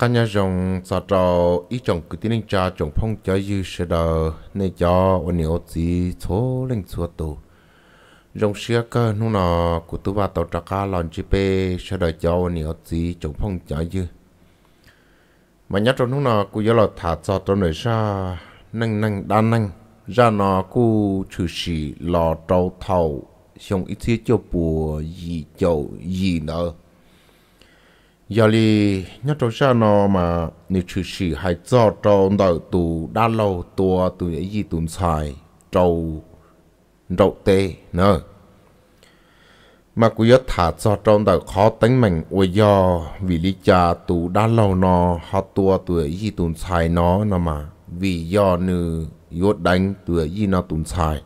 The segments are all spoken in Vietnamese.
cả nhà sao cho ý chồng cứ tin cha chồng phong cho dư sẽ đờ nên cho ôn nhiều gì số lên số tù dùng xe cơ nu nọ của tu ba tàu trà cá lòn chỉ pê sẽ đờ cho ôn nhiều gì chồng phong cho dư mà nhớ trong lúc nọ của gió là thả cho tôi nơi xa nâng nâng đa nâng ra nọ cụ trừ sĩ lò trâu thầu xong ít xíu cho bùa gì chậu gì nữa giờ li nhớ trâu xa nó mà nếu chữ sĩ hay cho trâu đầu tù đa lâu tua tù ấy gì tùn xài trâu rậu tê nữa mà cứ nhớ thả cho trâu đầu khó tính mình ôi do vì lý cha tù đa lâu nó họ tua tù ấy gì tùn xài nó nó mà vì do nữ yốt đánh tù ấy gì nó tùn xài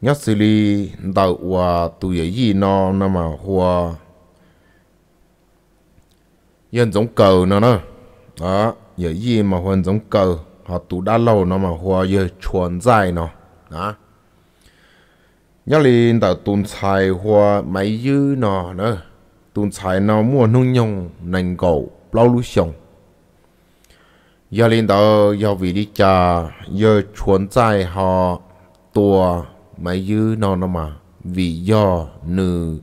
nhớ xử lý đầu hòa tù ấy gì nó nó mà hòa yên giống cờ nó nó đó giờ gì mà huân giống cờ họ tụ đã lâu nó mà hoa giờ chuồn dài nó đó nhớ lên tao tụn xài hoa mấy dư nó nữa tụn xài nó mua nông nhông nành cầu lâu lũ sống giờ lên tao giờ vì đi cha giờ chuồn dài họ tua mấy dư nó nó mà vì do nữ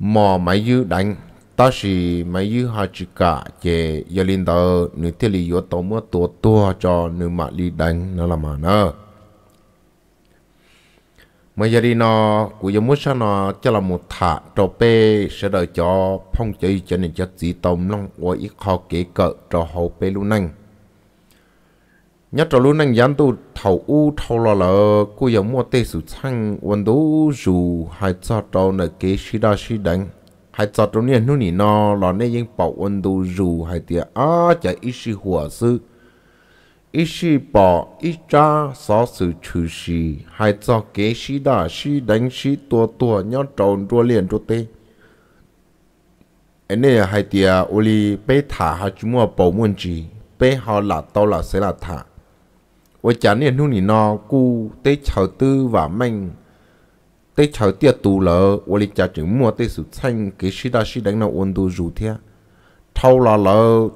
mò máy dư đánh ta chỉ máy dư hai chữ cả chè giờ linh tờ nữ thiết lý yếu tố mua tua tua cho nữ mạ đi đánh nó là mà nó mà giờ đi nó của giống muốn sao nó cho là một thả trò pe sẽ đợi cho phong chơi cho nên cho gì tôm long qua ít kho kế cỡ cho hậu pe luôn anh nhất là lúc nãy dân tu thầu u thầu lò lợ cô giờ mua tê sủ chăng vẫn đủ dù hai cho trâu nợ kế sĩ đa sĩ đánh hai cho trâu nè nô nỉ nó là nè yên bảo vẫn đủ dù hai tia á à, chả ít sĩ hòa sư ít sĩ bảo, ít cha xó sự trừ sĩ hai cho kế sĩ đa sĩ đánh sĩ tua tua nhớ trâu đua liền đua tê anh này hai tia ô li bê thả hai chúng mua bảo muốn gì bê họ là tao là sẽ là thả 我讲你努你那姑得炒 tư và mạnh tới cháu tia tù lợ ô lịch trả chứng mua tới sự xanh cái sĩ đa sĩ đánh nào ôn đồ thâu là lợ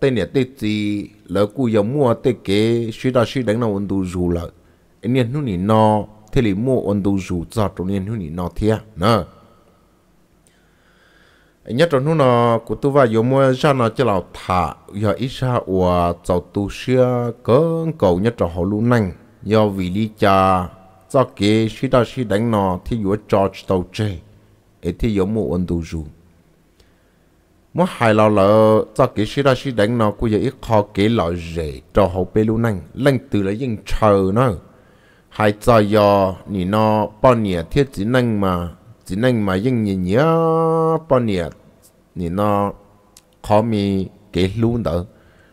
tới nè tới gì lợ cụ mua tới cái sĩ đa sĩ đánh nào ôn anh niên hú nỉ no thế lì mua ôn đồ rủ giọt trong niên hú nè nhất là lúc nó của tôi và dùng mua ra nó chỉ là thả giờ ít ra của cháu tu sửa cỡ cầu nhất là họ luôn nành do vì lý cha do kế sĩ đa sĩ đánh nó thì vừa George tàu chê ấy thì giống một ông tu dù mua hai lò lợ do kế sĩ đa sĩ đánh nó cũng giờ ít khó kế lò rể cho họ bê luôn nành lên từ là yên chờ nó hai giờ giờ nị nó bao nhiêu thiết chỉ nành mà chỉ nên mà yên nhìn nhớ bao thì nó khó mi cái luôn đó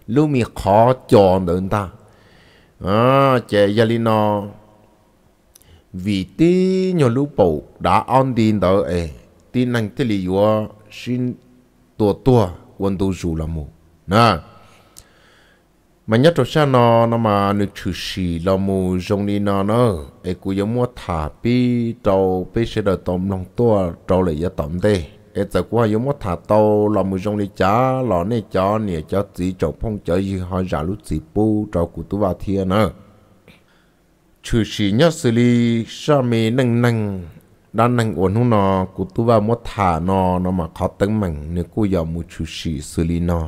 luôn mi khó chọn được ta à chế gia li nó vì tí nhiều lúc bầu đã ăn đi đó ấy tí năng tí yo xin tua tua quân tu dù là mù nè mà nhất rồi sao nó nó mà nước chữ xì là mù giống đi nó nó ấy cú giống mua thả pi trâu pi sẽ đợi tôm lòng tua trâu lại giờ tôm đây ấy giờ cú giống mua thả tàu là mù giống đi chả là này chả nè chả chỉ trâu phong chả gì họ giả lúc chỉ bu trâu cú tu vào thiên nữa chữ xì nhất xử lý sao mi nâng nâng đang nâng uốn hông nó cú tu vào mua thả nó nó mà khó tấn mạnh nếu cú giờ mù chữ xì xử lý nó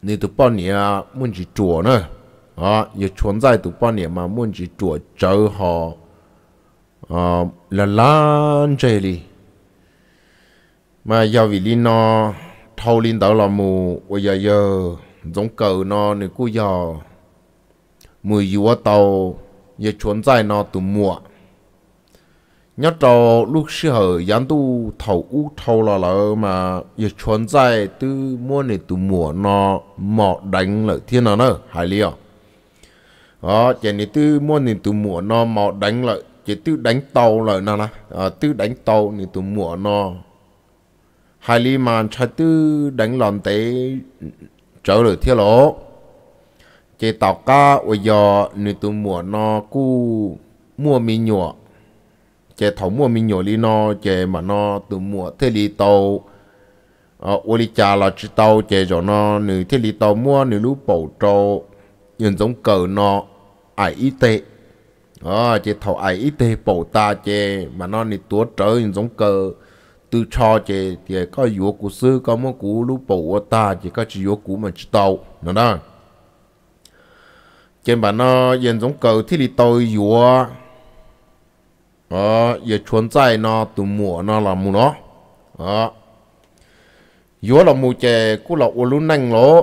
你都半年啊，问起做呢，啊，也存在都半年嘛，问起做走好，啊，来兰这里，嘛要为你呢，偷领导了么，我也要总够呢，你故要，没有我到也存在呢，都没。nhất trò lúc xưa dân tu thầu u thầu là là mà giờ chuẩn dài từ mùa này từ mùa nọ mọ đánh lợi thiên nó nữa hải liều à? đó chỉ này từ mùa này từ mùa nọ mọ đánh lợi chỉ từ đánh tàu lợi nó nè à, từ đánh tàu này từ mùa nọ hải li mà chạy từ đánh lòn tế trở lại thiên lỗ chỉ tàu cá bây giờ này từ mùa nọ cú mua mì nhọ chế thầu mua mình nhỏ li nó chế mà nó từ mua thế li tàu ờ ô li cha là chỉ tàu chế cho nó nữ thế li tàu mua nữ lũ bầu trâu nhân giống cờ nó ai y tế ờ chế thầu ai y tế bầu ta chế mà nó nữ tua trở nhân giống cờ từ cho chế chế có yếu cụ sư có mua cụ lũ bầu ta chế có chỉ yếu cụ mà chỉ tàu nó đó trên bà nó dân giống cờ thiết li tàu yếu ờ giờ chuẩn trai nó tụ mùa nó là mù nó ờ yếu là mù chè cú là năng lỗ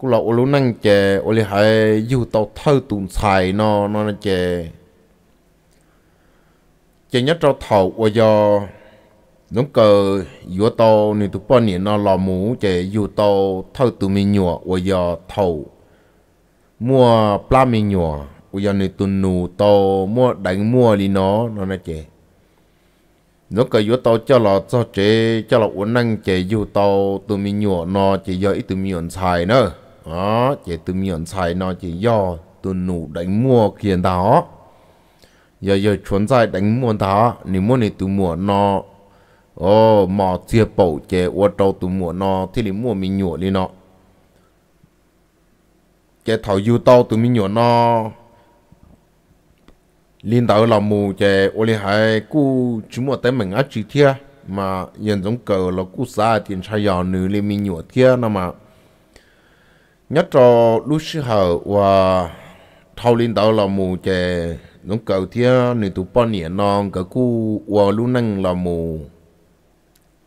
cú là năng chè ô li hay tàu thơ tụm xài nó nó là chè chè nhất trâu thầu ô giờ cờ yếu tàu nên tụ bao nó là mù chè dù tàu thơ tụm mình nhọ ô giờ thầu mua mình nhọ của dân này tuần nụ to mua đánh mua đi nó nó nói chè nó cái yếu tàu cho là cho chế cho là uốn năng chế yếu tàu từ mi nhọ nó chỉ do ít từ mi nhọn xài nữa đó chỉ từ mi nhọn xài nó chỉ do từ nụ đánh mua kiện đó giờ giờ chuẩn sai đánh mua đó nếu mua này từ mua nó ô mò chia bổ chế ô tàu từ mua nó thì lấy mua mình nhọ đi nó chế thảo yếu tàu từ mi nhọ nó linh đạo là mù chè ô li hai cú chúng một tới mình ác chỉ thia mà nhận giống cờ là cú xa tiền sai giò nữ lên mi nhụa thia nó mà nhất cho lúc sư hậu và thâu linh đạo là mù chè giống cờ thia nữ tụ bao nhiêu non cờ cú và lúc năng là mù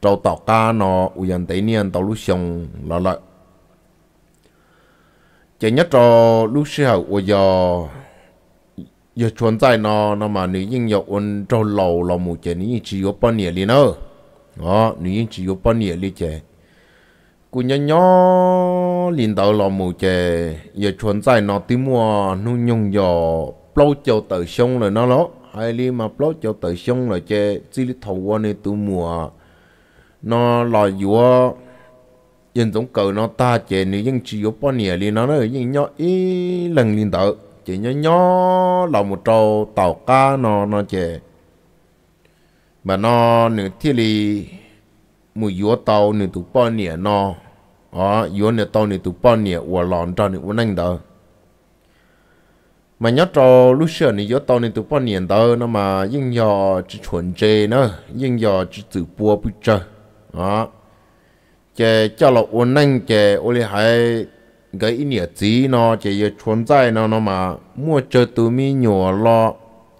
trâu tàu ca nó u dân tây niên tàu lúc sông là lợi chè nhất cho lúc sư hậu và giờ giờ chuẩn tại nó nó mà nữ nhân nhậu ôn trâu lầu là một chè nữ nhân chỉ có bao nhiêu liền nữa đó nữ nhân chỉ có bao nhiêu liền chè cô nhỏ nhỏ liền đầu là một chè giờ chuẩn tại nó tí mua nó nhung dò bao châu tự xong rồi nó ló hay đi mà bao châu tự xong rồi chè chỉ li thầu qua nơi tụ mua nó là vừa dân tổng cầu nó ta chè nữ nhân chỉ có bao nhiêu liền nó nữa nhưng nhỏ ít lần liền tự chỉ nhỏ nhỏ là một trâu tàu ca nó nó chè mà nó nửa thiên lì mù yếu tàu nửa tụ bao nè nó ó yếu nửa tàu nửa tụ bao nè ủa lòn cho nửa uốn anh đó mà nhớ trâu lúc xưa nửa yếu tàu nửa tụ bao nè đó nó mà yên nhỏ chỉ chuẩn chê nữa yên nhỏ chỉ tự bua bút chơ đó chè cho là uốn anh chè ô lê hai cái ý nghĩa gì nó chỉ có tồn tại nó nó mà mua chơi tụi mi nhỏ lo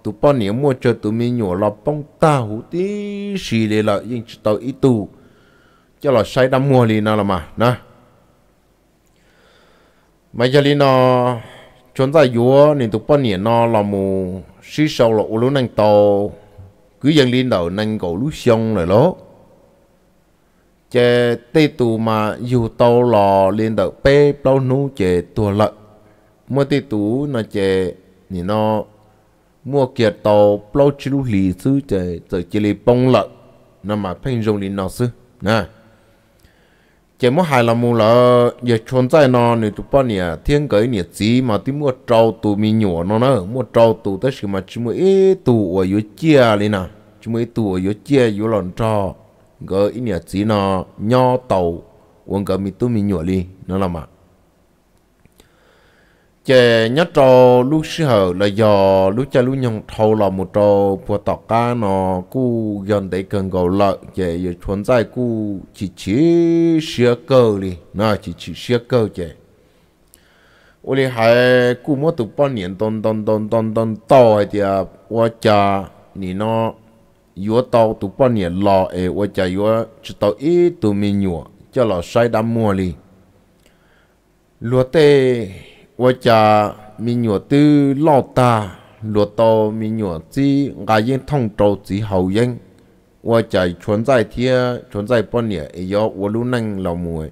tụi bọn nhỉ mua chơi tụi mi nhỏ lo bông ta hủ tí xì để là yên tàu ý tù cho là sai đâm mua liền nó là mà nè mà giờ liền nó tồn tại vừa, nên tụi bọn nhỉ nó là mù xí sâu là ô lú năng tàu cứ dân liền đầu năng cầu lú xong rồi lố chế tê tù mà dù tàu lò liên đợi bê bao nú chế tù lợi mua tê tù nó chế nhìn nó mua kia tàu bao chú lì sư chế chế chế lì bông lợi nó mà phênh rộng lì nó sư nè chế mua hài là mua lợ giờ chôn tại nó nếu tụ bao nè à, thiên cởi nè gì mà tí mua trâu tù mi nhổ nó nữa mua trâu tù tới sự mà chỉ mua ít tù ở dưới chia lên nè chỉ mua ít tù ở dưới chia dưới lòn trâu gỡ ít nhờ nó nho tàu uống gỡ mi tu mi nhủa đi nó là mà chè nhớ trò lúc sư là giờ lúc cha lúc nhong thâu là một trò của tọc ca nó cu gần đấy cần gầu lợi chè giờ chuẩn dài chỉ chỉ sửa cơ đi nó chỉ chỉ sửa cơ chè ôi hai cu mua từ bao nhiêu ton ton ton ton ton to thì qua cha ni nó yo tàu tụ bao nhiêu lò ấy và chả yo chỉ tàu ít tụ mình nhua cho lò sai đam mua li lúa tê và chả mình nhua tư lò ta lúa tàu mình nhua chỉ ngay yên thông trâu chỉ hậu yên và chả chuẩn giải thiê chuẩn giải bao nhiêu ấy yo và lú năng lò mua e.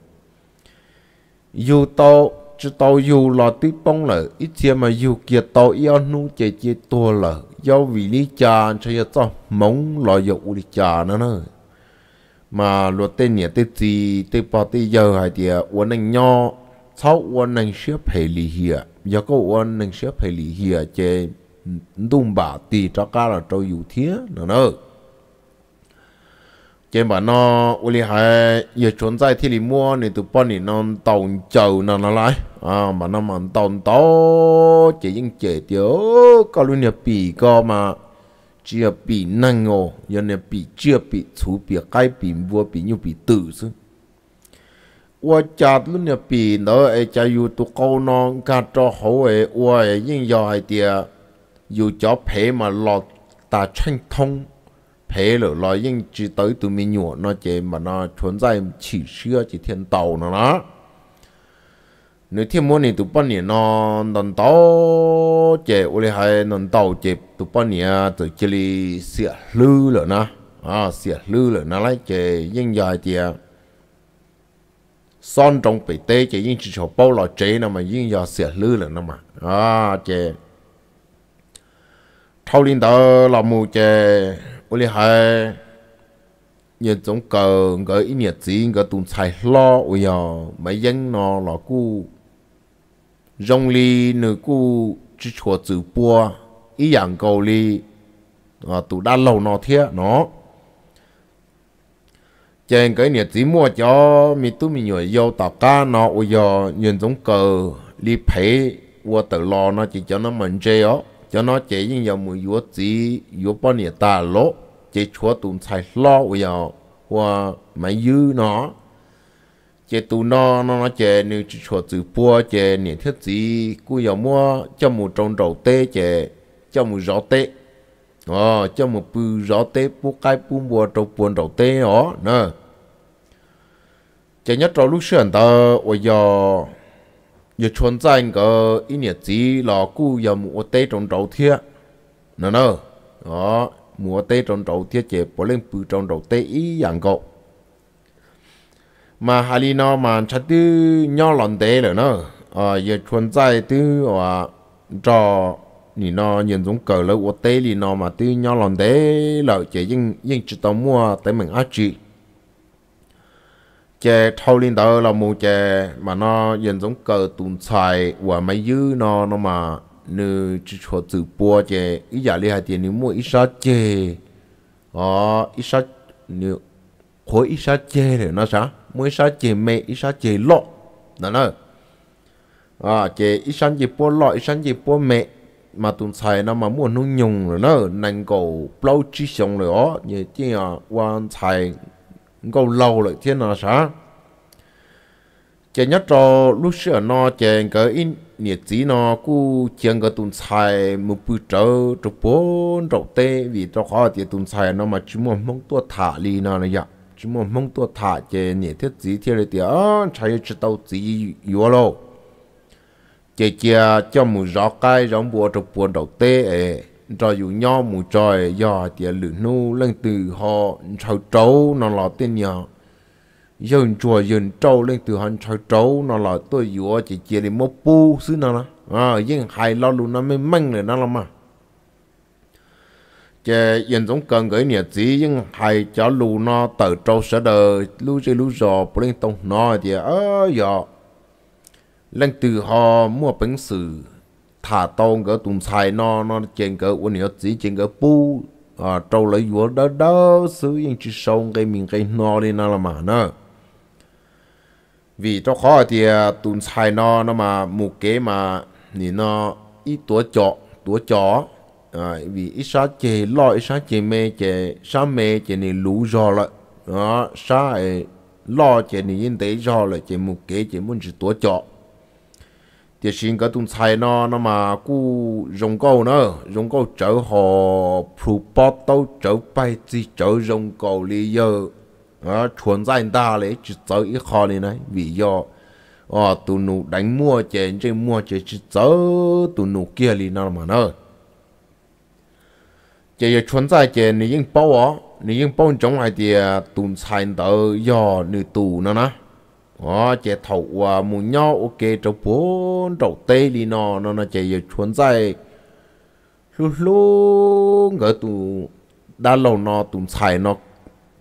yo tàu chứ tao dù là tí bông lỡ ít chia mà dù kia tao yêu nu chè chè tua lỡ do vì lý cha cho tao mong lo dụ lý cha nó nữa mà luật tên nhỉ tên gì tên bảo tên giờ hay thì à, uốn anh nho sau uốn anh xếp hệ lý hìa, giờ có uốn anh xếp hệ lý hìa chè đúng bà tì cho cá là trâu dù thiế nữa nữa chế mà nó u li hai giờ trốn tại thì mua nên tụi bọn này nó tàu chầu nó nó lại à mà nó mà tàu tàu chỉ những chế tiêu có luôn nhà bì có mà chỉ là bì năng ngô giờ nhà bì chưa bì chú bì cái bì vua bì như bì tử chứ 我家里那边那哎家有多高呢？看着好哎，我哎人家还的有叫陪嘛老打成通。thế lỡ nói nhưng chỉ tới từ mình nhủ nó chế mà nó trốn dài chỉ xưa thiên tàu nó nó nếu thiên muốn thì tụ bao nhiêu nó nón tàu chế uli hay nón tàu chế tụ bao nhiêu từ chỉ li lư lỡ nó à xịa lư lỡ nó lấy chế nhưng dài thì trong bị tê chế nhưng chỉ chỗ bao lọ chế nào mà nhưng giờ xịa lư lỡ nó à chế thâu linh tờ là mù chế 我哩还也总个个一年子个东菜老我要没人呢老古，容里那古只撮直播一样高哩啊，都打老那天喏。trên à, cái nhiệt chỉ mua cho mi tu mi nhồi vô tàu cá nó ôi giờ nhìn giống cờ li phế qua tự lo nó chỉ cho nó mình chơi ó cho nó chế những dòng mùi yếu chỉ yếu bao nhiêu ta lỗ chế chúa tụm xài lo bây giờ và mấy dư nó chế tụ nó nó nó chế nếu chỉ chúa tự bua chế niệm thiết gì cú giờ mua cho một trồng đầu tê chế cho một rõ tê ờ cho một bự rõ tê bù cái bù bùa trồng buồn đầu tê ó nè chế nhất trâu lúc sườn tờ bây giờ giờ chuẩn danh có ít nhiệt gì là cú giờ mùa tê trồng trầu thiệt nè nè đó mùa tê trồng trầu thiệt chỉ bỏ lên bự trồng trầu tê ý dạng cậu mà hà li nó mà chắc tư nhau lòng tê rồi nè à giờ chuẩn danh tư à cho thì nó nhìn giống cờ lâu ô tê thì nó mà tư nhau lòng tê là chỉ nhưng nhưng chỉ tao mua tới mình ăn chị chè thâu lên đó là một chè mà nó dần giống cờ tùn xài và mấy dư nó nó mà nữ chỉ cho từ bùa chè ý giả li hai tiền nếu mua ít sao chè ờ ít sao nếu khối ít sao chè thì nó sao mua ít sao chè mẹ ít sao chè lọ đó nó à chè ít sao chè bùa lọ ít sao chè bùa mẹ mà tụi xài nó mà mua nó nhung rồi nó nâng cổ plau chi xong rồi ó như thế à quan xài gầu lâu lại thiên nào sao chỉ nhát trò lúc xưa nó chỉ cái in nhiệt gì nó cú chèn cái tuần xài một bữa trâu trâu bốn trâu tê vì trâu khó thì tuần xài nó mà chúng mà mong tua thả li nó này vậy dạ. chúng mà mong tua thả chỉ nhiệt thiết gì thì này tiếc chạy chỉ đâu gì yếu lo chỉ chỉ cho một rõ cái giống bùa trâu bốn trâu tê ấy cho dù nho mù trời do tiệt lử nu lên từ họ sau trấu nó là tên nhỏ dân chùa dân trâu lên từ họ sau trấu nó là tôi dùa chỉ chia đi một pu xứ nào nó à dân hai lo luôn nó mới mạnh này nó làm mà chè dân giống cần gửi nhiệt chỉ nhưng hai cho lù nó tờ trâu sẽ đờ lù chơi lù giò lên tông nó thì ơ giò lên từ họ mua bánh sử thả tôn cỡ tùm xài nó nó trên cỡ uốn hiệu chỉ trên cỡ bu à trâu lấy vua đó đó xứ yên chỉ sông cái mình cái nó đi nó là mà nó vì cho khó thì à, tùm xài nó nó mà một cái mà thì nó ít tuổi chọ tuổi chó à, vì ít sao chè lo ít sao chè mê chè sa mê chè này lũ rồi lại đó sao lo chè này yên thế rồi lại chè một cái chè muốn chỉ tuổi chọ thì xin cái tụng xài nó nó mà cú rồng cầu nó rồng cầu chở họ phụ bó tàu chở bay chỉ chở rồng cầu lý do à ờ, chuẩn ra ta lấy chỉ chở ít khó này này vì do à ờ, tụ nụ đánh mua chè trên mua chè chỉ chở tụ nụ kia lý nào mà nó chè giờ chuẩn ra chè này yên bao á này yên bao trong này thì ờ, tụng xài tờ do nữ tụ nó nó ó ờ, chế thầu ờ, mù nhau ok trâu bốn trâu tê đi nó nó nó chế giờ chuẩn dây lú lú ngỡ tụ đã lâu nó tụm xài nó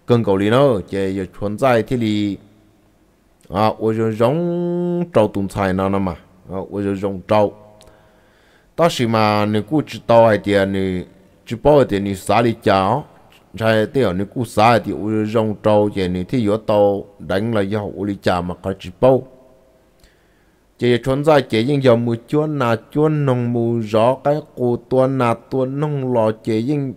cân cầu đi nó chế giờ chuẩn dây thì à ôi giờ giống trâu tụm xài nó mà à ôi giờ giống trâu ta mà nếu cứ chỉ tao hay chỉ bảo tiền nếu xài đi cháo trái tiêu này cú sai thì u rong trâu vậy này thì yếu tàu đánh là do u đi chà mà có chỉ bao chỉ chọn ra chỉ những dòng mù chuôn là chuôn nông mù rõ cái cụ tuôn là tuôn nông lò chỉ những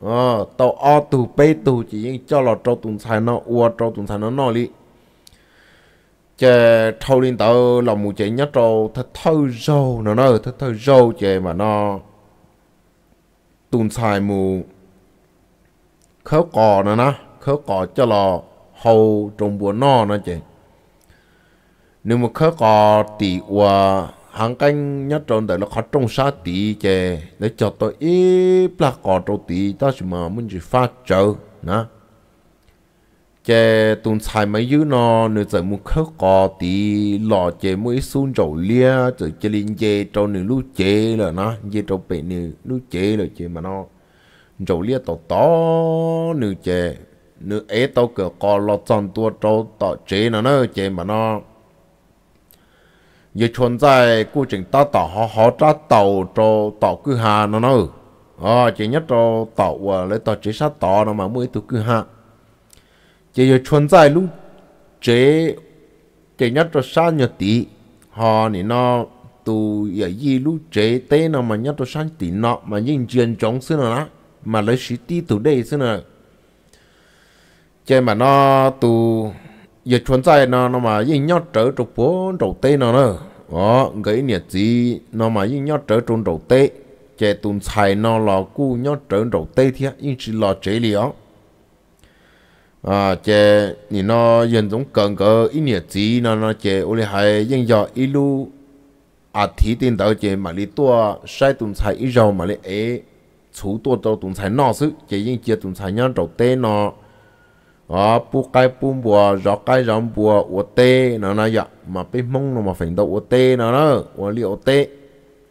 ờ tàu o tù bê tù chỉ những cho lò trâu tuần sai nó uo trâu tuần sai nó nọ li chè thâu lên tàu là mù chỉ nhất trâu thật thâu râu nó nó thật thâu râu chè mà nó tuần sai mù khớ cò nữa nó khớ cò cho lò hầu trong bùa no nó chị nhưng mà khớ cò tỷ của hàng canh nhất trong đời là khó trong xa tỷ chị để cho tôi ít là cò trong tỷ ta chỉ mà muốn chỉ phát trợ nè chè tuần xài mấy dữ nó nửa giờ muốn khớ cò tí lò chè mới xuống rổ lia rồi chè lên chè trâu nửa lú chè là nó chè trâu bể nửa lú chè là chè mà nó rồi lia tàu to nữ chè nữ ế tàu cửa có lo chọn tua trâu tàu chế nó nó chè mà nó giờ chuẩn dài quá trình ta tàu họ họ ra tàu trâu tỏ cứ hà nó nó à ờ, chỉ nhất trâu tàu lấy tàu chế sát tàu nó mà mới tụ cứ hà chỉ giờ chuẩn dài lúc chế chỉ nhất trâu sát nhật tí họ nè nó tụ vậy gì lúc chế tế nó mà nhất trâu sát tí nó mà nhìn chuyện chống xưa nó mà lấy sĩ ti tù đây xin là chơi mà nó tù giờ chuẩn trai nó nó mà yên nhót trở trục phố trục tê nó nữa đó cái nhiệt gì nó mà yên nhót trở trục trục tê chơi tùn xài nó là cu nhót trở trục tê thì yên chỉ là chế liệu à chơi nhìn nó yên giống cần cỡ ít nhiệt gì nó nó chơi ô lê hay yên giờ ít lu à thí tiền đầu, chơi mà đi tua sai tùn xài ít rồi mà lấy ấy chú tôi tàu tụng sai nọ sự chỉ riêng chia tụng sai nhân đầu tê nọ à ờ, bu cái bu bùa rõ cái rõ bùa ô tê nó nó dạ mà bị mong nó mà phình đâu ô tê nó nó ô li ô tê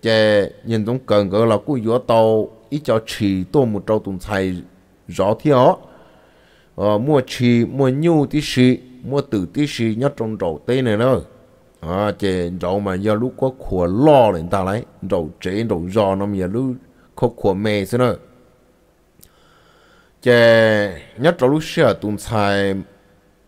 chè nhìn tụng cần cái là cứ gió tàu ít cho chỉ tôi một tàu tụng sai rõ thiếu à, ờ, mua chỉ mua nhu tí xì mua từ tí xì nhất trong đầu tê này nữa à chỉ rau mà giờ lúc có khổ lo lên ta lấy đầu chế đầu giò nó mà giờ lúc khóc của mẹ rồi nữa chè nhất là lúc xưa tụi sai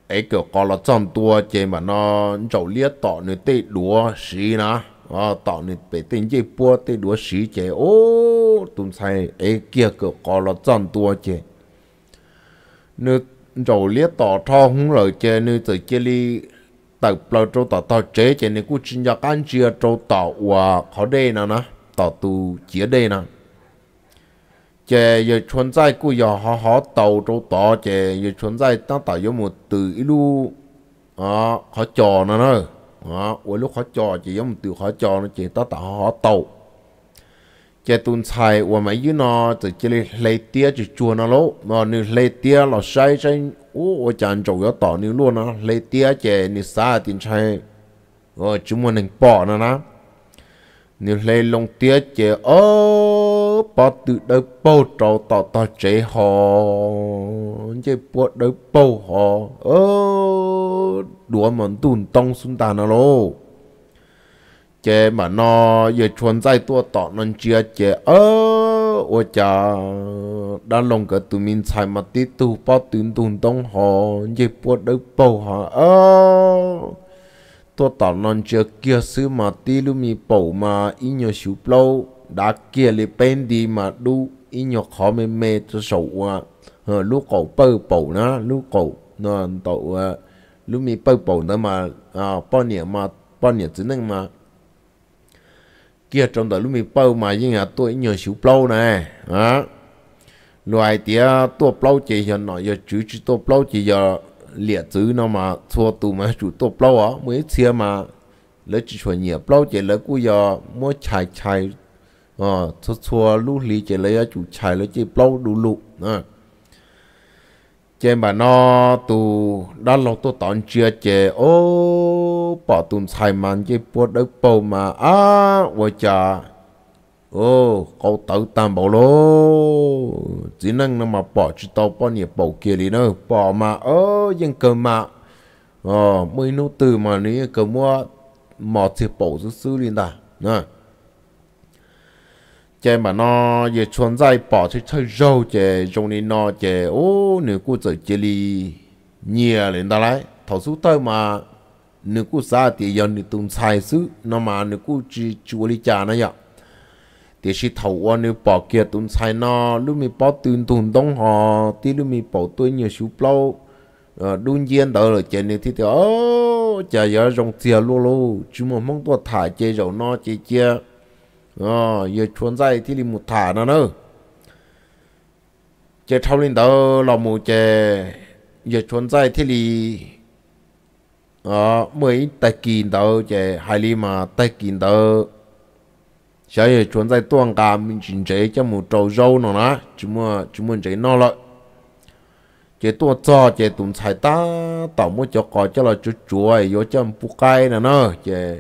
ấy kiểu có là chọn tua chè mà nó chậu lia tỏ nơi tê đúa xí nà à ờ, tỏ nơi bể tên chè bua tê đùa xí chè ô tụi sai ấy kia kiểu có là chọn tua chè nơi chậu lia tỏ thao hung rồi chè nơi từ chè li tập lâu trâu tỏ tỏ chế chè nơi cũng chính ra can chia trâu tỏ và khó đây nè nè tỏ tù chia đây nè chế giờ chuẩn tại cũng giờ họ họ tàu chỗ tỏ chế giờ chuẩn tại ta tạo giống một từ ít lu à họ chờ nó nữa à ôi lúc họ chờ chỉ giống một từ họ chờ nó chỉ ta tạo họ tàu chế tuần sai và mấy như nó từ chỉ lấy tia chỉ chua nó lỗ mà như lấy tia là sai sai ô ô chẳng chỗ yếu tỏ như luôn nó lấy tia chế như sai tiền sai ờ chúng mình bỏ nó nó nếu lấy lòng tiếc chế ơ bỏ tự đời bầu trò tỏ tỏ chế họ chế bỏ đời bầu họ ơ đùa mòn tùn tông xuân tàn nó lô chế mà nó giờ chuẩn dây tua tỏ nên chia chế ơ ôi chà đã lòng cả tụi mình xài mà tí tù bỏ tùn tùn tông họ chế bỏ đời bầu họ ơ ตัวตอนนอนเจอเกียซื้อมาตีลูมีปูมาอีโยชิวเปล่าดาเกียเลยเป็นดีมาดูอีโยขอเมเมจะสวะเออลูกเก่าเปิลปูนะลูกเก่านอนตัวลูมีเปิลปูนะมาอ่าป้อนเนี่ยมาป้อนเนี่ยจะนึ่งมาเกีย trong đó lúc mình bao mà nhưng mà tôi nhờ xíu bao này á loài tía tôi bao chỉ giờ nói giờ chữ chữ tôi bao chỉ giờ liệt chữ nó mà thua tụ mà chủ tổ bao á mới chia mà lấy chỉ chuẩn nhiều bao chỉ lấy cú giờ mua chài chài à thua thua lú lì chỉ lấy chủ chài lấy chỉ bao đủ lụ à chỉ bà nó tụ đó là tôi tận chia chỉ ô bảo tù chài mà chỉ bỏ được bao mà à vợ cha ô cậu tự tạm bảo lô chỉ năng nó mà bỏ chỉ tàu bỏ nhẹ bỏ kia đi nữa bỏ mà ơ dân cơ mà ờ mới nô từ mà ní cờ mua mò thì bỏ sư sư liền ta nè chè mà nó về chuẩn dây bỏ thì chơi râu chè trong này nó chè ô nửa cô chơi chè li nhẹ lên ta lại thấu suốt tơ mà nửa cô xa thì giờ nửa tung sai xứ, nó mà nửa cô chỉ chùa đi chà nó vậy thì chỉ thấu qua nếu bỏ kia tụm sai nó lúc mình bỏ tụm tụm đông họ thì lúc mình bỏ tôi nhiều số lâu đun nhiên đó là chuyện này thì thì ô chả giờ rong tiền lô lô chứ mà mong tôi thả chơi rồi nó chơi chia à ờ, giờ chuồn dây thì đi một thả nó nữa chơi thâu lên đó là một chơi giờ chuồn dây thì đi à ờ, mới tay kín đó chơi hai ly mà tay kín đó cả mình chính chế cho một trâu râu nó nè chứ mà chứ mình chế nó lại chế tua cho chế tụng xài ta tao mua cho cỏ cho là chú chuối vô cho bù cay nè nó, chế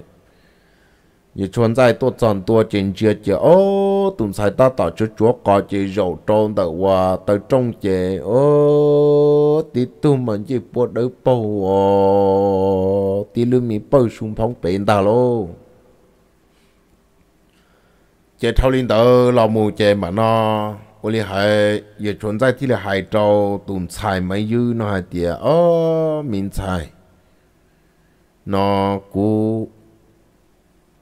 như chuẩn tại tôi chọn tua chính chưa chế ô tụng xài ta tao chú chuối có chế rau trôn tờ hòa tờ trong chế ô tí tu mình chỉ bố đỡ bầu tí lưu mi bầu xuống phóng bệnh ta luôn chế thâu linh tớ lò mù chế mà nó có lẽ hay về chuẩn tại thì là hay trâu tùm xài mấy nó hay tiề ơ mình xài nó cú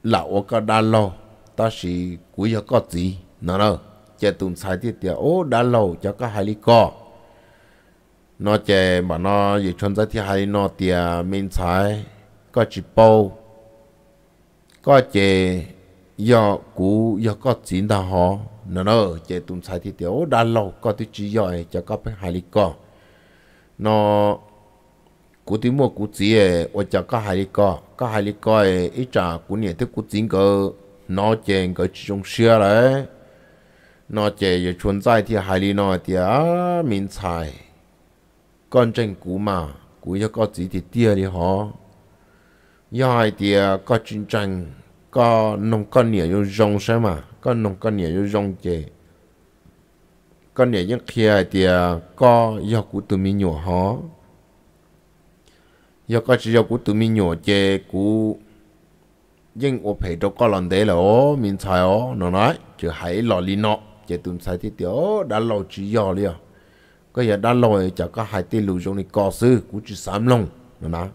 lão có đa lô ta chỉ cú có gì nó chế tùm xài thì tiề ô đa lô cho có hai lý co nó chế mà nó về chuẩn tại thì hay nó tiề mình xài có chỉ bao có chế giờ cũ giờ có chín ta họ nó nó chế tụm sai thì tiểu đa lâu có thứ chỉ giỏi cho có phải hai lý co nó cú thứ mua cú chỉ ấy ở cho có hai lý co có hai lý co ấy ít trả cú nhẹ thức cú chín cơ nó chế cái chỉ trong xưa đấy nó chế giờ chuẩn tại thì hai lý nó thì à minh xài con tranh cú mà cú giờ có chỉ thì tiêu đi họ giờ thì có chiến tranh có con nhỉ yêu rong sao mà có con nhỉ yêu rong chè con nhỉ những kia thì à, có do của tụi mình nhỏ họ do có chỉ do của tụi mình nhỏ chè của nhưng ô phải đâu có lần đấy là mình sai ô nó nói chứ hãy lo li nọ chè sai thì tiểu đã lo chỉ do liền có giờ đã lo chả có hai tên lũ trong này có sư của chỉ sám lòng nó nói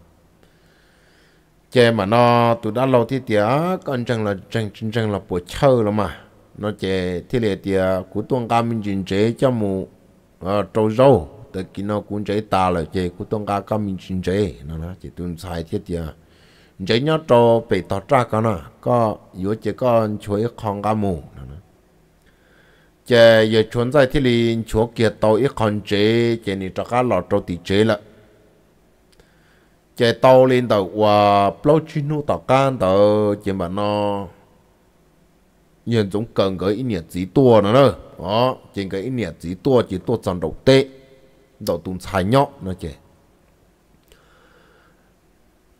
chè mà nó từ đã lâu thì tía con chẳng là chẳng chẳng là bộ chơi lắm mà nó chế thì là tía của tuần cá mình chuyển chế cho mù ờ, trâu râu từ khi nó cũng chế ta là chế của tuần cá ca mình chuyển chế nó là chế tuần sai thì tía chế nhớ trâu bị tọt ra con à. nó có yếu chế con chuối con cá mù chế nó giờ chuẩn sai thì liền chuối kia tàu ít con chế chế này cho cá lọt trâu tỉ chế là chạy to lên tàu và bao chuyên nô tàu can tàu chỉ mà nó nhìn giống cần cái ít nhiệt gì tua nữa đó trên cái ít nhiệt gì tua chỉ tua tròn đầu tê đầu tùng xài nhọ nó chè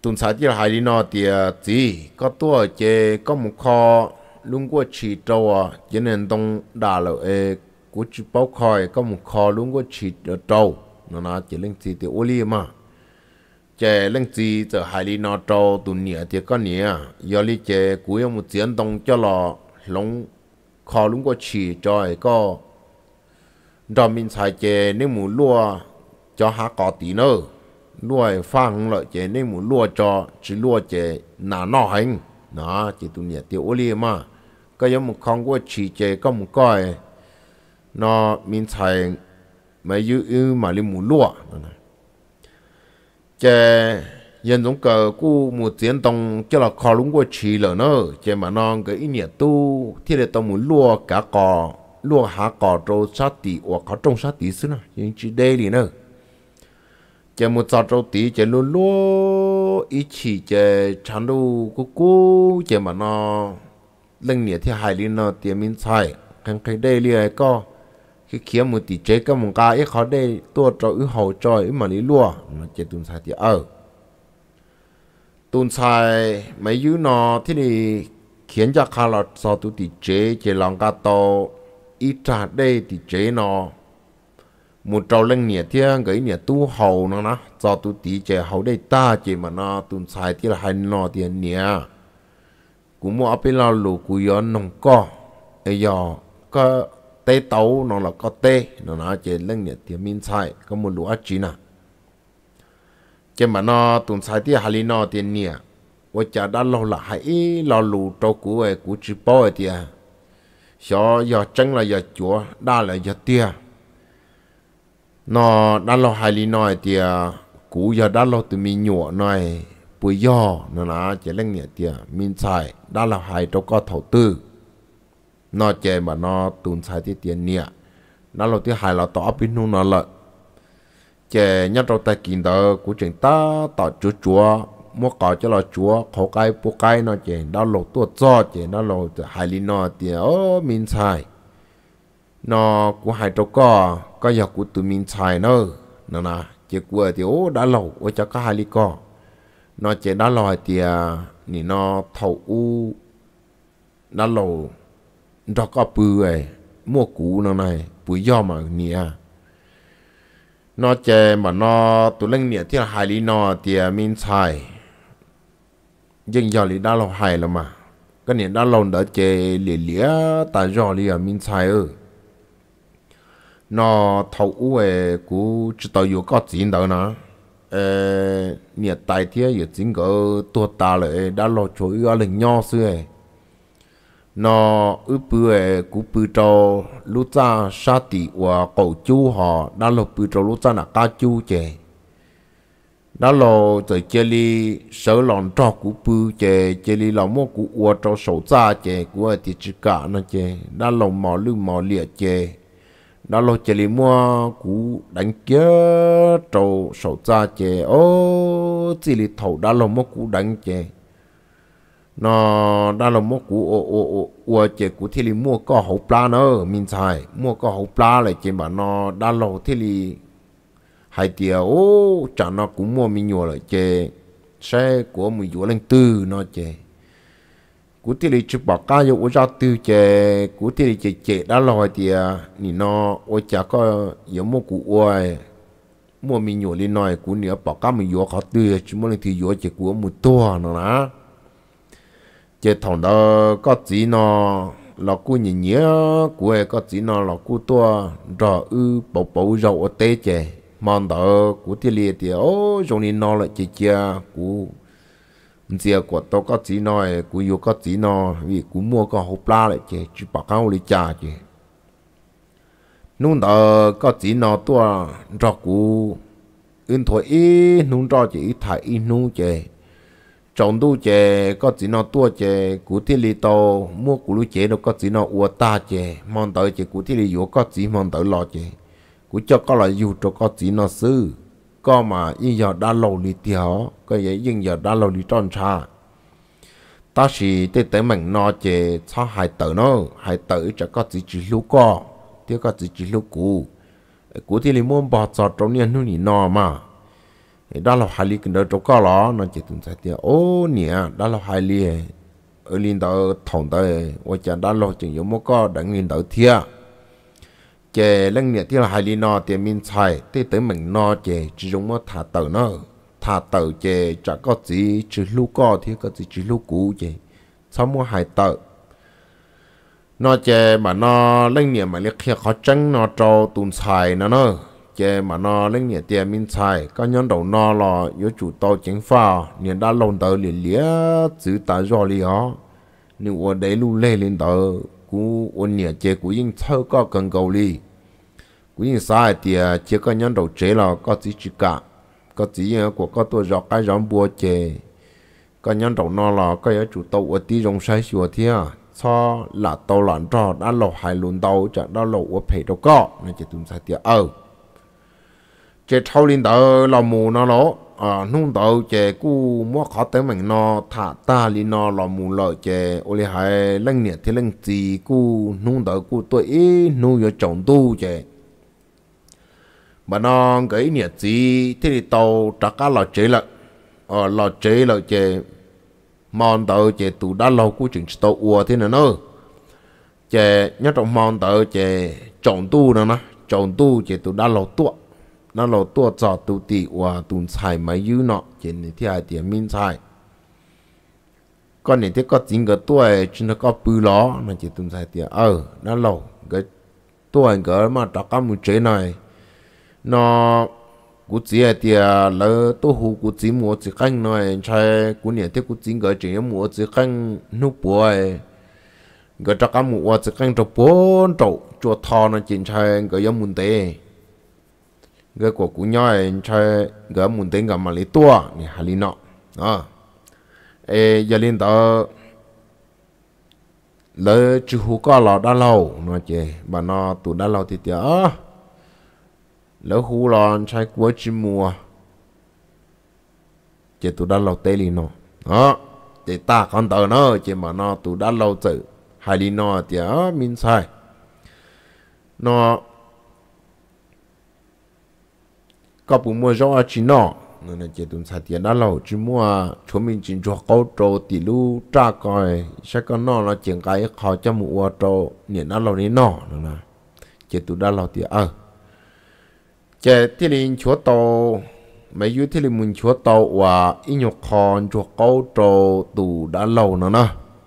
tùng xài chỉ là hai đi nó thì gì à, có tua chè có một kho luôn qua chỉ trâu à chỉ nên đông đà lợi e của chỉ bao khói có một kho luôn qua chỉ trâu nó là chỉ lên gì thì ô li mà chè lên gì giờ hai li nó trâu tụ nĩa thì có nĩa giờ li chè cuối ông một chiến đông cho lò lông khó lúng có chỉ cho ấy có rồi minh xài chè nên mù lúa cho há có tí nữa lúa phang lợi chè nên mù lúa cho chỉ lúa chè nà nọ hình, nó chỉ tụ nĩa tiêu li mà có giống một con của chỉ chè có một coi nó mình xài mấy dư mà li mù lúa chế dân giống cờ cụ một chiến tông cho là khó lúng của chị lỡ nó chế mà non cái ý nghĩa tu thì để tông muốn lúa cả cò lúa hạ cò trâu sát tỷ hoặc có trong sát tỷ xứ nào nhưng chỉ đây thì nữa chế một sao trâu tỷ chế luôn lúa ý chỉ chế chăn đâu cu cu chế mà nó lần nghĩa thì hai linh nó tiền mình sai, hàng cái đây liền có cái kia một tí chế cái mông cá ít khó đây tua cho ít hậu cho ít mà đi lúa nó chế tuần sai thì ở tuần sai mấy thứ nó thì đi khiến cho khá là so tu tí chế chế lòng cá to ít trả đây tí chế nó một trâu lên nhẹ thiên cái nhẹ tu hậu nó nó cho tu tí chế hậu đây ta chế mà nó tuần sai thì là hai nó tiền nhẹ cũng mua áp lao lù cú yon nông co ấy giờ có tê tàu nó là có tê nó nó chỉ lên nhật thì minh sai có một lúa chín à chứ mà nó tuần sai thì hà lý nó tiền nhỉ và chả đã lo là hãy lo lù trâu cũ ấy cũ chỉ bao ấy thì à cho giờ là giờ chúa đa là giờ tia nó đã lo hai lý thì cũ giờ đã lo từ mình nhổ nói bùi giò nó là lên nhật thì mình sai đã là hai trâu có thầu tư nó chơi mà nó tụn sai thì tiền nè nó là thứ hai là tỏ bên nu nó là chơi nhất đầu tay kiện đó của chúng ta tỏ chúa chúa mua cỏ cho là chúa khổ cái bố cái nó chơi nó là tua cho chơi nó là hai lý nó thì ô minh sai nó của hai trâu cò có giờ của tụi minh sai nó nè nè chơi của thì ô đã lâu ô cho có hai lý cò nó chơi đã lâu thì nó thầu u đã lâu đó có bư ấy mua cũ này bùi do mà nia nó chè mà nó tụi nia thì là hai lý nó thì mình xài nhưng giờ lý đã lâu là mà cái nia đã lâu đã chè lìa lìa ta do lý à mình xài ư nó thầu u ấy chỉ tao yêu có tiền đâu nè ờ nia tài thì yêu tiền có tua ta lại đã lâu chối ở lên xưa ấy nó ư bữa cú bữa trò lúc ta sa tỷ và cậu chú họ đã lột bữa trò lúc ta là ca chú chè đã lò trời chơi li sở lòng trò cú bự chè chơi li lòng mua cú ua trò sổ ra chè của thì chỉ cả nó chè đã lò mò lư mò lìa chè đã lò chơi li mua cú đánh kia trò sổ ra chè ô chỉ li thầu đã lò mua cú đánh chè nó đã là mua cũ ô ô ô ô chế cũ thì mua có hậu pla nữa mình xài mua có hậu pla lại chế mà nó đã là thì li hai tia ô chả nó cũng mua mình nhua lại chế xe của mình nhua lên tư nó chế cú thì li chụp bảo cá yêu ô ra tư chế cú thì li chế chế đã là hai tia nị nó ô chả có yêu mua cũ ôi mua mình nhua lên nói cú nữa bảo cá mình nhua khó tư chứ mua lên thì nhua chế của một to nó nè chế thằng đó có chỉ nó lọ cu nhỉ nhỉ của có chỉ nó lọ cu to rõ ư bầu bầu rậu ở tê chế mòn đó của thì liệt thì ô rồi nên nó lại chế chia của giờ của tôi có chỉ nó của yêu có chỉ nó vì của mua có hộp la lại chế chứ bảo cao lấy trả chế nung đó có chỉ nó to rõ của ưng thôi ý nung rõ chỉ thải ý nung chế trọng tu chè có chỉ nó tua chè cú thi li tô mua cú lúa chè nó có chỉ nó ua ta chè mong tới chè cú thi li yếu có chỉ mong tới lo chè cú cho có là dù cho có chỉ nó sư có mà yên giờ đã lâu li tiêu có vậy yên giờ đã lâu lì tròn cha ta chỉ tê tới mình nó chè cho hai tử nó hai tử cho có chỉ chỉ lúa co tiêu có chỉ chỉ lúa cú cú thi li mua bò cho trong niên nu nì nó mà thì đó là hai ly kinh đó chỗ có lọ nó chỉ tụng sai tiền ô nè đó là hai ly ở liên đạo thòng tới và chẳng đó là chừng giống có đặng liên đạo thiệt chè lăng nè thì là hai ly nó tiền mình sai thì tới mình nó chè chỉ dùng mà thả tờ nó thả tờ chè chả có gì chỉ lúc có thì có gì chỉ lúc cũ chè sao mua hai tờ nó chè mà nó lăng nè mà liệt kia khó tránh nó trâu tùn xài nó nữa chế mà nó lên nhà tiền minh tài có nhân đầu nó là yếu chủ tàu chính phao nên đã lồng tàu liền lía chữ ta do lý ó nếu ở đấy lưu lê lên tàu cú ôn nhà chế cú yên thơ có cần cầu lý cú yên sai thì chế có nhân đầu chế là có chỉ chỉ cả có chỉ ờ, của có tôi rõ cái giống bùa chế có nhân đầu nó là có yếu chủ tàu ở tí rồng sai sửa thế à cho là tàu lặn trò đã lột hai lùn tàu chẳng đã lột ở phải đâu có nên chế tụm sai tiệt ơ ờ chế thâu lên tờ là mù nó lỗ à nung tàu chế cú mua khó tới mình nó thả ta li nó là mù lợi chế ô li hai lăng nhiệt thì lăng gì cú nung tàu cú tuổi ý nung yo chồng tu chế mà nó cái nhiệt gì thì tàu trả cá lò chế lợ ờ lò chế lợ chế mòn tàu chế tụ đã lâu cú chuyện tàu ua thế nữa nữa chế nhớ trong mòn tàu chế trọng tu nữa nó trọng tu chế tụ đã lâu tuột nó lò tua trò tụ tì và tụn xài mấy dữ nọ trên này thì ai tiền minh xài con này thì có chính cái tuổi chứ nó có bự ló ờ, mà chỉ tụn xài ờ nó lò cái tuổi cái mà đó có một này nó cú chỉ thì lỡ tu hú cú chỉ mua chỉ khăn nói chơi cú này thì cú chỉ cái chỉ mua chỉ khăn nút bùi cái chắc cả mua chỉ khăn cho bốn trụ cho nó chỉ chơi cái vấn đề cái của cú nhoi chơi cái muốn tính cái mà lấy tua thì hà lý nọ à ê giờ lên đó lỡ chú hú có lò đá lâu nó chê bà nó tụ đá lâu thì tía lỡ hú lò chơi cuối chỉ mùa chê tụ đá lâu tê lì nó đó chê ta con tờ nó chê mà nó tụ đá lâu tự hai lì nó tía minh sai nó có bụng mua rau chỉ nọ người này chế tụng sai tiền đã lâu chỉ mua chúng mình chỉ cho câu trâu tỷ lu tra coi sẽ có nọ là chuyện cái khó cho mua trâu niệm đã lâu nên nọ nữa nè chỉ tụng đã lâu thì ờ chỉ thì linh chúa tàu mấy chú thì lên mình chúa tàu và ít nhục con cho câu trâu tụ đã lâu nữa nè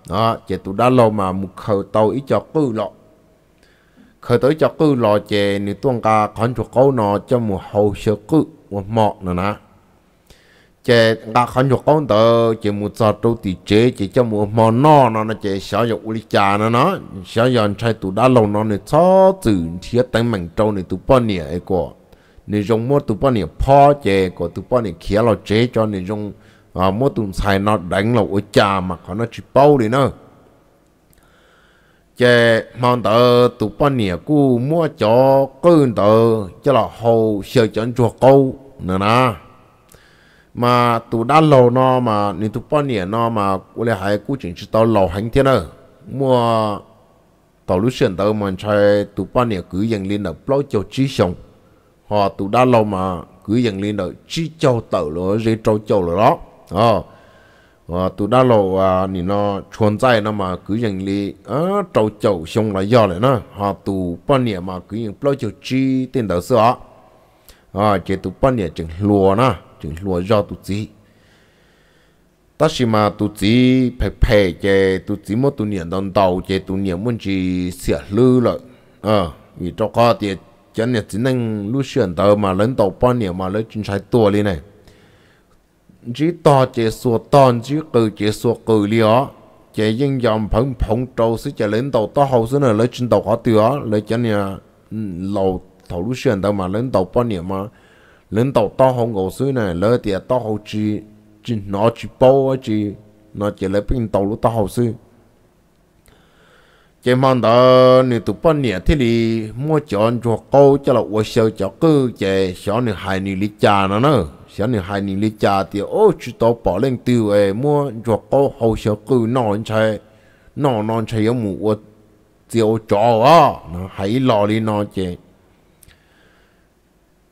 đó chỉ tụng đã lâu mà một khẩu tàu ít cho cứ lọ khởi tới cho cứ lo chè nửa tuần cả con chuột câu nó cho một hậu sơ cứ một mọ nữa nè chè cả con chuột câu tờ chè một sợ trâu tì chế chè cho mù mọ nọ nó nó chè sợ dục uli cha nó nó sợ dọn trai tụ đã lâu nó nè cho từ thiết tăng mảnh trâu nè tụ bao nè ấy của nè dùng mua tụ bao nè po chè của tụ bao nè khía lo chế cho nè dùng à ờ, mua tụ xài nó đánh lò ôi cha mà còn nó chỉ bao đi nữa chế mong tờ tụ bọn nè cú mua cho cơn tờ cho là hồ sợ chọn chùa câu nè nà mà tụ đã lâu nó mà nên tụ bọn nè nó mà cú lại hai cú chỉnh chỉ tao lâu hành thiên ơ mua tàu lúc xuyên tao mà chơi tụ bọn nè cứ dành lên ở bao cho trí sống họ tụ đã lâu mà cứ dành lên ở trí châu tàu rồi dây châu châu rồi đó ờ Ờ, à tụ đã lộ à nị nó chuẩn tại nó mà cứ rằng li à trâu chầu xong là do lại nó họ tụ bao nhiêu mà cứ rằng bao chầu chi tiền đầu sữa à ờ, chỉ tụ bao nhiêu chừng lúa nó chừng lúa do tụ gì ta xí mà tụ chỉ phải phải chế tụ chỉ một tụ niệm đòn đầu chế tụ niệm muốn chỉ sửa lư rồi à ờ, vì cho có thì chân này chỉ năng lưu sửa tờ mà lớn tàu bao nhiêu mà lấy chính trái tua lên này chỉ to chỉ sùa to chỉ cử chỉ sùa cử li ó chỉ dân dòng phong phong trâu xí chỉ lên tàu to hậu xí là lấy trên tàu khó tiêu lấy chân nhà ừ, lầu thầu lúc xuyên đâu mà lên tàu bao nhiêu mà lên tàu to hậu ngầu xí này lấy tiền to hậu chỉ chỉ nó chỉ bao chỉ nó chỉ lấy pin đầu lúc to hậu xí chỉ mong đó nếu tụ bao nhiêu thì đi mua chọn cho câu cho là uống sầu cho cứ chỉ sợ nếu hại nếu lý cha nó nữa sáng nay hai nghìn lẻ cha thì ô chỉ tao bỏ lên tiêu ấy mua cho cô hậu sợ cứ non chơi non non chơi ở mù tiêu chó à nó hãy lo đi non chơi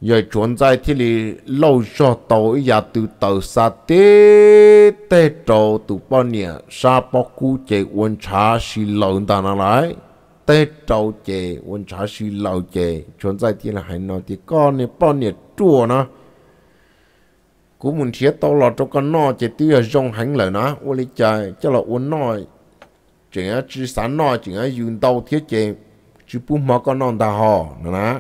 giờ chuẩn tại thì lì lâu cho tàu giờ từ tàu xa tê tê trâu từ bao nhiêu xa bao cú chơi quân trà xì lợn ta nó lại tê trâu chơi quân trà xì lợn chơi chuẩn tại thì là hãy nói thì con này bao nhiêu chua nó cú muốn chia tao lọt cho con nọ chỉ tiêu rong hành lời nó ô lý trời cho là uốn nọ chỉ ở chỉ sản nọ chỉ ở dùng tàu thiết chế chỉ bùm mà con non ta họ nè nè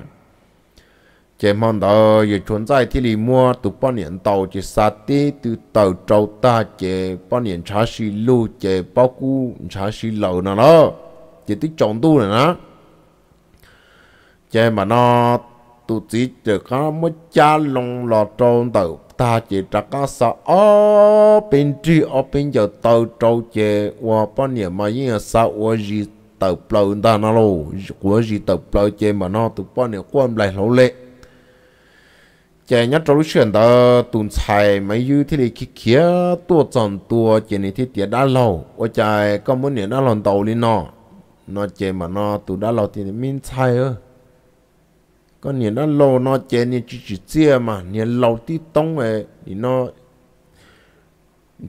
chế mong đó giờ tồn tại thì lì mua từ bao nhiêu tàu chỉ sát tê từ tàu châu ta chế bao nhiêu chả xì lô chế bao cú chả xì lầu nè đó chỉ tích trọng tu nè nè chế mà nó tụt chỉ được có mất cha lòng lọt trong tàu ta chỉ ra có sợ ô bên tri ô bên giờ tàu trâu chè và bao nhiêu mà yên sao ô gì tàu plau ta nó lô của gì tàu plau chè mà nó tụ bao nhiêu quan lại lâu lệ chè nhất trâu chuyện đó tuần xài mấy như thế này kia kia tua chọn tua chè này thế tiệt đã lâu ô chè có muốn nữa đã lần tàu đi nọ, nó chè mà nó tụ đã lâu thì mình xài ơ con nhìn nó lâu nó chè nhìn chỉ chỉ chia mà nhìn lâu tí tông ấy thì nó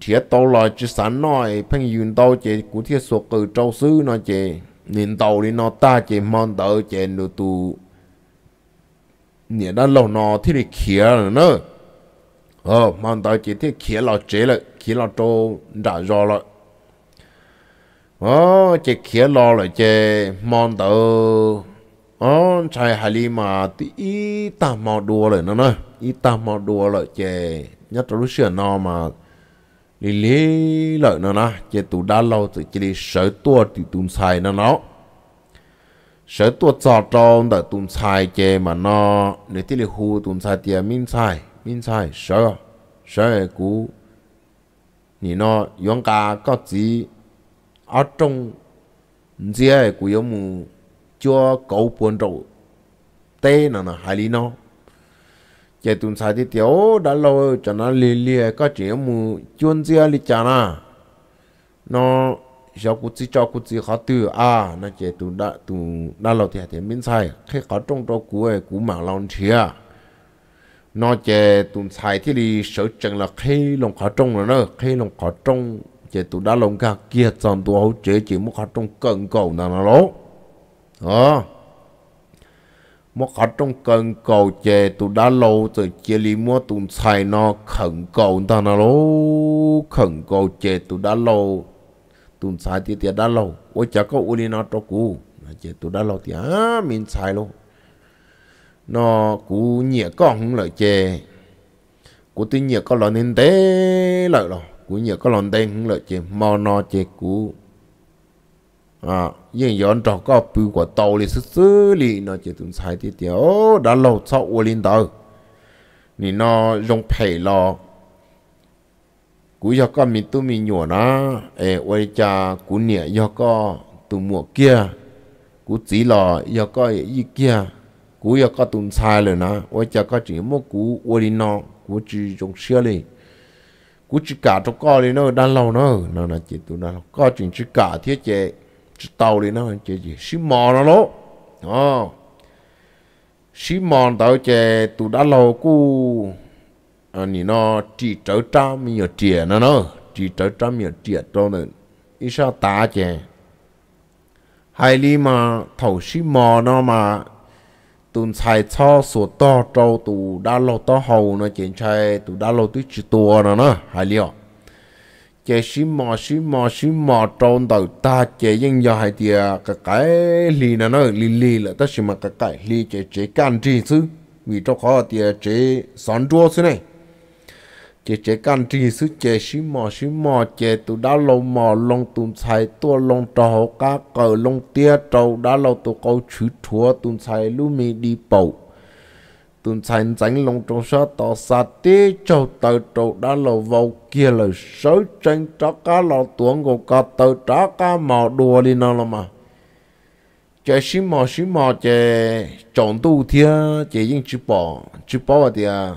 thì tàu lại chỉ sẵn nói phanh yun tàu chè cũng thiết số cử trâu sư nó chè nhìn tàu thì nó ta chè mang tàu chè đồ tù nhìn nó lâu nó thì đi kia rồi nữa ờ mòn tàu chè thì khía là ờ, chế lại khía là trâu đã rồi lại ờ chè khía lo lại chè mòn tàu ó trai hali mà tí ít tà mò đùa lại nó nói ít tà mò đùa lại chè nhất là Russia nó mà đi lý lợi nó nó chè tụ đa lâu thì chỉ đi sở tua thì tụm xài nó nó sở tua trò tròn đã tụm xài chè mà nó nếu tí lì hù tụm xài thì à mình xài mình xài sở sở cú 你呢？用家各自阿中，唔知诶，佢有冇？cho cậu buồn rậu tê nó nó hại lý nó chạy tuần sai thì tiểu đã lâu cho nó lì lì có chuyện mù chuyên gia lì chả na nó giờ cũng chỉ cho cũng chỉ khó từ à nó chạy tuần đã tuần đã lâu thì thì mình sai khi khó trong đó của ấy cũng mà lòng chia nó chạy tuần sai thì đi sợ chừng là khi lòng khó trong rồi nó khi lòng khó trong chạy tuần đã lòng cả kia chọn tuần hậu chế chỉ muốn khó trong cận cầu nào nó lố đó. Một ở trong cần cầu chè tụ đã lâu từ chia li mua tụ xài nó khẩn cầu ta nó lô khẩn cầu chè tụ đã lâu tụ xài thì tiệt đã lâu ôi chả có ưu uli nó cho cú chè tụ đã lâu thì á mình xài luôn nó cú nhẹ con lợi chè cú tin nhẹ có lợn nên tế lợi rồi cú nhẹ có lợn đen lợi chè mò nó chè cú à yên yon trò có bự quả tàu li sư sư li nó chỉ tụng sai thì tiểu đã lâu cháu ô linh tàu ni nó rong phê lò, cú cho con mình tu mình nhổ nó ê ôi cha cú nhẹ do có tu mùa kia cú chỉ lò do có y kia cú do co tụng sai rồi nó ôi cha có chỉ một cú ô linh nó cú chỉ trong xưa liền cú chỉ cả trong co đi nó đang lâu nó nó là chỉ tụ nó có chuyện chỉ cả thiết chế tàu đi nó chơi gì xí mò nó lố đó xí mò tàu chè tụ đã lâu cu à nị nó chỉ trở tra mi ở nó nó chỉ trở tra mi ở chè đó nữa ý sao ta chè hay li mà thầu xí mò nó mà tụn xài cho số to trâu tụ đã lâu to hầu nó chèn chai tụ đã lâu tụ chỉ tua nó nó hay liệu chế xí mò xí mò xí mò trôn đầu ta chế dân do hay thì cái cái lì là nó lì lì là ta xí mà cái cái lì chế chế can trì chứ vì cho khó thì chế sản chua chứ này chế chế can trì chứ chế xí mò xí mò chế tu đã lâu mò lông tụm xài tua lông trò cá cờ lông tia trâu đã lâu tu câu chữ thua tụm xài lú mi đi bầu tụn thành dánh lòng trong sơ tỏ xa tí châu tờ trầu đã lầu vào kia lời sớ tranh cho cá lò tuồng của cá tờ trá cá mò đùa đi nào là mà chè xí mò xí mò chè chọn tu thia chè yên chữ bò chữ bò thì à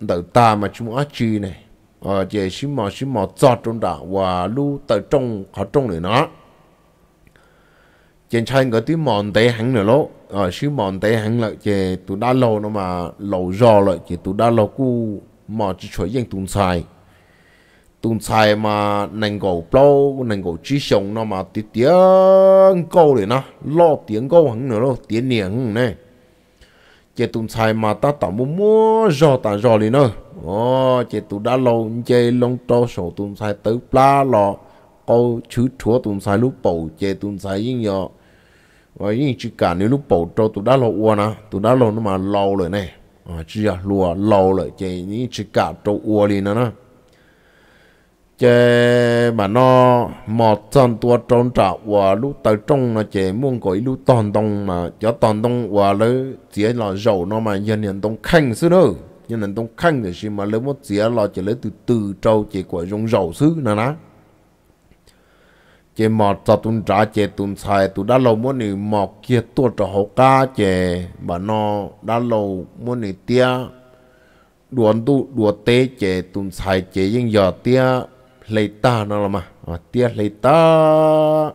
đợi ta mà chúng ăn chi này ờ chè xí mò xí mò cho trong đảo và lu tờ trong họ trong này nó trên chơi cái tí mòn té hẳn nữa lỗ ở xứ mòn té hẳn là chè tụ đã lâu nó mà lâu do lại chè tụ đã lâu cu mò chỉ chơi dân tụng xài tụng xài mà nành gỗ plau nành gỗ chỉ sống nó mà tí tiếng câu để nó lo tiếng câu hẳn nữa lỗ tiếng niệm này chè tụng xài mà ta tạo mua mua do ta do đi nữa ô chè tụ đã lâu chè long trâu sổ tụng xài tới pla lọ câu chú chúa tụi sai lúc bầu chè tụi sai yên nhờ và yên chỉ cả nếu lúc bầu cho tụi đã lâu uo nà, tụi đã lâu nó mà lâu rồi nè, à chỉ à lùa lâu rồi chè yên chỉ cả cho uo đi nà nè chè mà nó một chân tua trốn trả và lúc tới trong là chè muốn gọi lúc toàn đông mà cho toàn đông và lấy chỉ là dầu nó mà nhân nhân đông khanh xứ nữa nhân nhân đông khanh thì mà lấy một chỉ là chỉ lấy từ từ trâu chỉ của dùng dầu xứ nà nè chế mò cho tụn trả chế tụn xài tụ đã lâu muốn nỉ mò kia tua cho hậu ca chế bà nó đã lâu muốn nỉ tia đuồn tu đùa tế chế tụn xài chế nhưng giờ tia lấy ta nó là mà à, tia lấy ta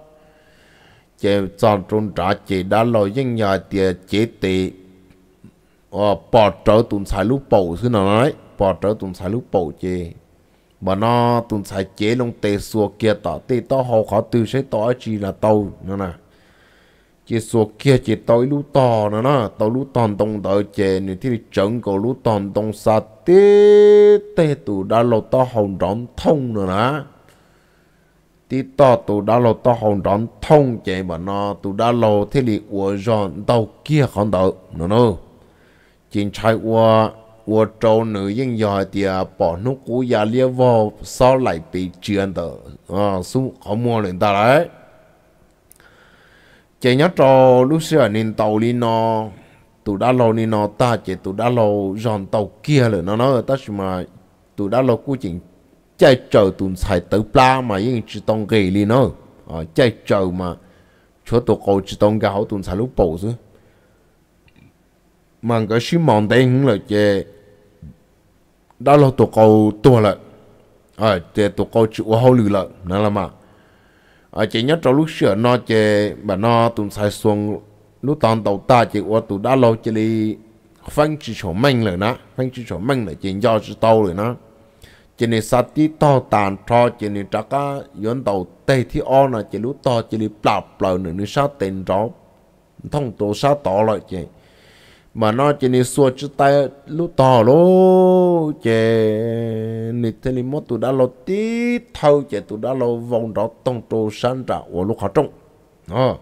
chế cho tụn trả chế đã lâu nhưng giờ tia chế tế ờ, bỏ trở tụn xài lúc bầu xưa nó nói bỏ trở tụn xài lúc bầu chế mà nó tụng sai chế lông tê xua kia tỏ tê tỏ hồ khó từ sẽ tỏ chỉ là tàu nữa nè chế xua kia chế tàu lũ to nữa nè tàu lũ toàn tông tàu chế nên thì chẳng có lũ toàn tông sa tê tê tụ đã lô tỏ hồng rõn thông nữa nè tê tỏ tụ đã lô tỏ hồng rõn thông chế mà nó tụ đã lô thế thì ủa rõn tàu kia không đợi nữa nè chính trai ủa 我找女人要的把侬姑爷列 vào à, sao lại bị chuyện đó à xuống mua lên ta lại chỉ nhớ cho lúc xưa nên tàu đi tụi đã lâu nên ta chỉ tụi đã lâu dọn tàu kia rồi nó nói ta mà tụi đã lâu cũng chỉ chạy chờ tụi xài tử pla mà yên chỉ tông gầy đi ờ, chạy chờ mà chỗ tụi cậu chỉ tông gạo tụi xài lúc bầu mà cái xí mòn tay hứng là chơi đã lo tổ cầu tua lại à chè tổ cầu chịu hậu lử lại nữa là mà à chè nhớ trong lúc sửa nó chè bà nó tụm sai xuống lúc toàn tàu ta chè qua tụ đã lo chè đi phanh chỉ chỗ mạnh rồi nè phanh chỉ chỗ mạnh là chè do chỉ tàu rồi nè chè này sát tí to tàn cho chè này trả cả yến tàu tây thì o nè chè lúc to chè đi plạp plạp nữa nữa sát tiền rõ thông tổ sát tỏ lại chè mà nó chỉ nên xua chứ tay lúc to lô chè nên thế nên mốt tụ đã lo tí thâu chè tụ đã lo vòng đó tông trồ sáng trả của lúc họ trông à.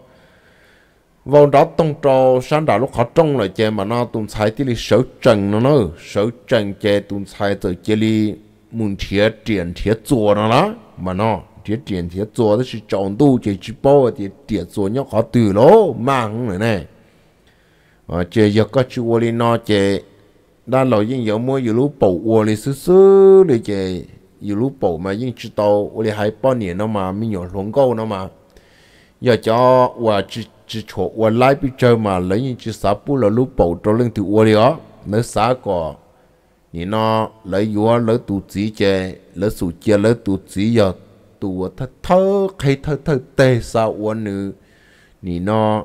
vòng đó tông trồ sáng trả lúc họ trông là chè mà nó tụm xài tí lì sở trần nó nó sở trần chè tụm xài từ chè lì muốn thiệt triển thiệt chùa nó lá mà nó thiệt triển thiệt chùa đó là trọng tu chè chỉ bao thì thiệt chùa nhau khó tử lô mang này này ờ chè có chú ô li no chè đã lò yên giờ mua yêu lú bầu ô li sư sư li chè yêu lú bầu mà yên hai bao nhiêu nó mà mi nhỏ luồng câu mà giờ cho và chỉ chỉ chỗ và lại bị chơi mà lấy chỉ sáu bút là lú bầu cho lên từ ô li ó nó sáu cò 你那来有来肚子节，来暑节来肚子呀，肚我他他开他他带啥我呢？你那。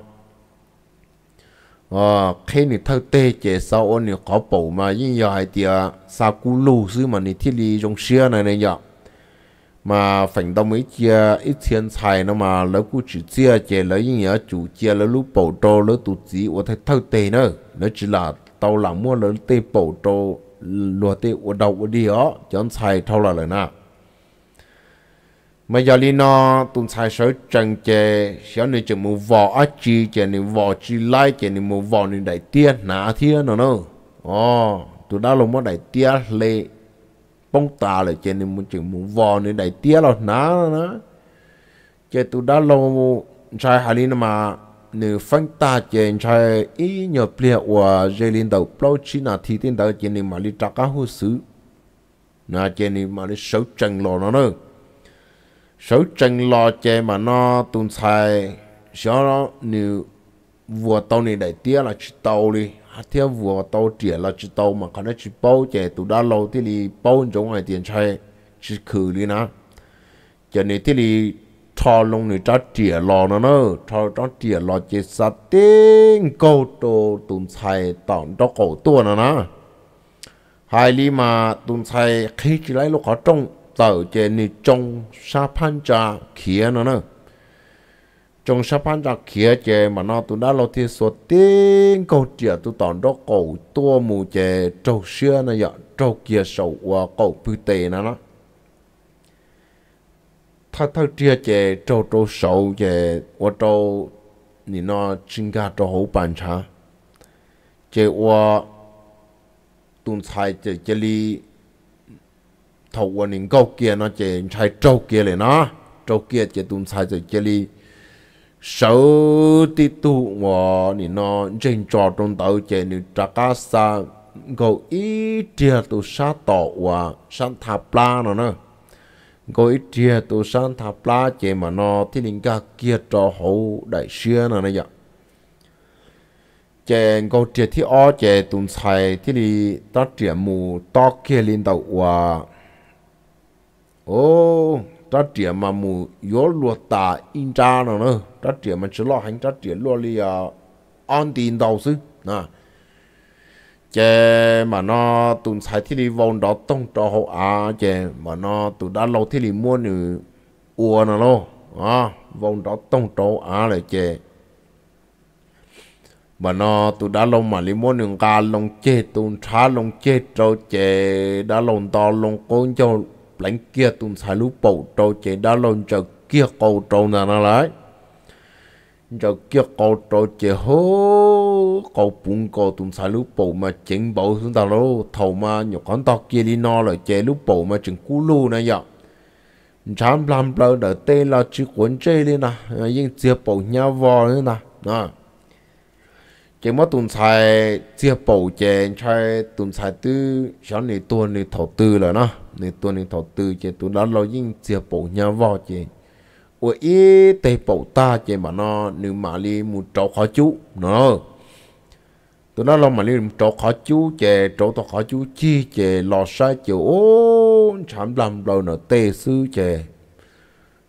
khi nị thâu tê chế sau ôn nị có bầu mà nhưng giờ hay thì sao cú lù xứ mà nị thiết lý trong xe này này nhở mà phản động ấy chia ít thiên tài nó mà lỡ cú chỉ chia chế lỡ nhưng giờ chủ chia lỡ lúc bầu trô lỡ tụ chỉ ủa thấy thâu tê nữa nó chỉ là tàu làm mua lỡ tê bầu trô lùa tê ô đầu ô đi ó chọn tài thâu là lời nào mà giờ li nó tụi sai sở trần chè sở này chỉ một vò á chi chè này vò chi lai chè này một vò này đại tia nã thiên nó nó ồ tụi đó là một đại tia lệ bông tà là chè này một chỉ một vò này đại tia là nã nó chè tụi đó là một sai hà li mà nữ phân ta chè sai ý nhờ plia của dây linh đầu plau chi nà thì tin đầu chè này mà li trắc cá hô sứ nà chè này mà li sấu trần lò nó nữa số chân lo chê mà nó tụn xài số nó nếu vừa tàu này đại tia là chỉ tàu đi theo vừa tàu trẻ là chỉ tàu mà còn nó chỉ bao chè tụ đã lâu thì đi bao trong ngoài tiền chơi chỉ khử đi nè cho nên thì đi thò lông này cho trẻ lò nó nữa thò cho trẻ lò chỉ sát tiếng câu đồ tụn xài tỏn đó cổ tua nó nè hai ly mà tụn xài khi chỉ lấy lúc họ trông tờ chế ni trong sa phan trà khía nó nè trong sa phan trà khía chế mà nó tụi đã lo thiết số tiếng câu chia tụi tòn đó cầu tua mù chế trâu xưa nó giờ dạ, trâu kia sầu qua cầu bưu tề nó nó thật thật chia chế trâu trâu sầu chế qua trâu ni nó chính cả trâu hậu bàn trà chế qua tụi sai chế chế li thầu quân những câu kia nó chỉ chạy trâu kia lại nó trâu kia chỉ tụm sai rồi chỉ li sáu tí tu mà thì nó trên trò trong tàu chỉ những trà cá sa gấu ít chia tu sa tọ và san thà la nó nữa gấu ít chia tu san thà la chỉ mà nó thì những cái kia trò hậu đại xưa nó này vậy dạ. chè gấu chia thì o chè tụm sai thì ta triển mù to kia lên tàu và ô ta trẻ mà mù yếu lúa tà in cha nó nữa ta mà chỉ lo hành ta trẻ lúa li à an tiền đầu sư nè chè mà nó tụi sai thì đi vòng đó tông trò à chè mà nó tụi đã lâu thì đi mua nữa ua nó à vòng đó tông trò à lại chè mà nó tụi đã lâu mà li mua nữa cá lông chè tụi cha lông chè trâu chè đã lông to lông con trâu lãnh kia tùn xài lũ bầu trâu chế đá lôn chờ kia cầu trâu nà nà lại giờ kia cầu trâu chế hô cầu bụng cầu tùn xài lũ bầu mà chỉnh bầu xuống ta lô thầu mà nhục con to kia đi nò lại chế lũ bầu mà chừng cú lù nà dạ chán làm bờ đỡ tê là chứ cuốn chê đi nà à, nhưng chia bầu nhau vò nữa nà nà chỉ mất tuần sai chia bổ chè sai tuần sai tư cho nên tuần này thầu tư rồi nó nên tuần này thầu tư chỉ tuần đó lâu nhưng chia bổ nhau vào chỉ ở ý tây bầu ta chỉ mà nó nếu mà li một trâu khó chú nó tuần đó lâu mà li một trâu khó chú chỉ trâu to khó chú chi chỉ lò sai chỗ, chạm làm đầu nó tê sư chỉ,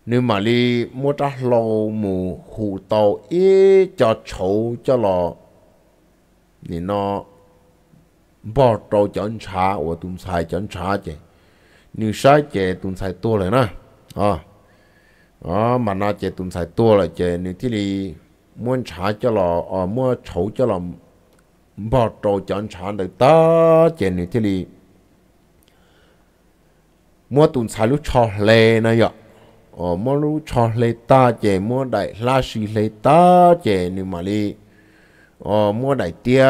nếu mà li mua trà lâu mù hủ tàu ý cho chậu cho lò thì nó bỏ trâu chọn trà và tụm xài chọn trà chứ như sai chè tụm xài tua lại nè à à mà nó chè tụm xài tua lại chè như thế thì muốn trà cho lò à mua chấu cho lò bỏ trâu chọn trà được ta chè như thế thì mua tụm xài lúc cho lê này vậy ờ mua lúc cho lê ta chè mua đại la xì lê ta chè như mà đi ờ, mua đại tia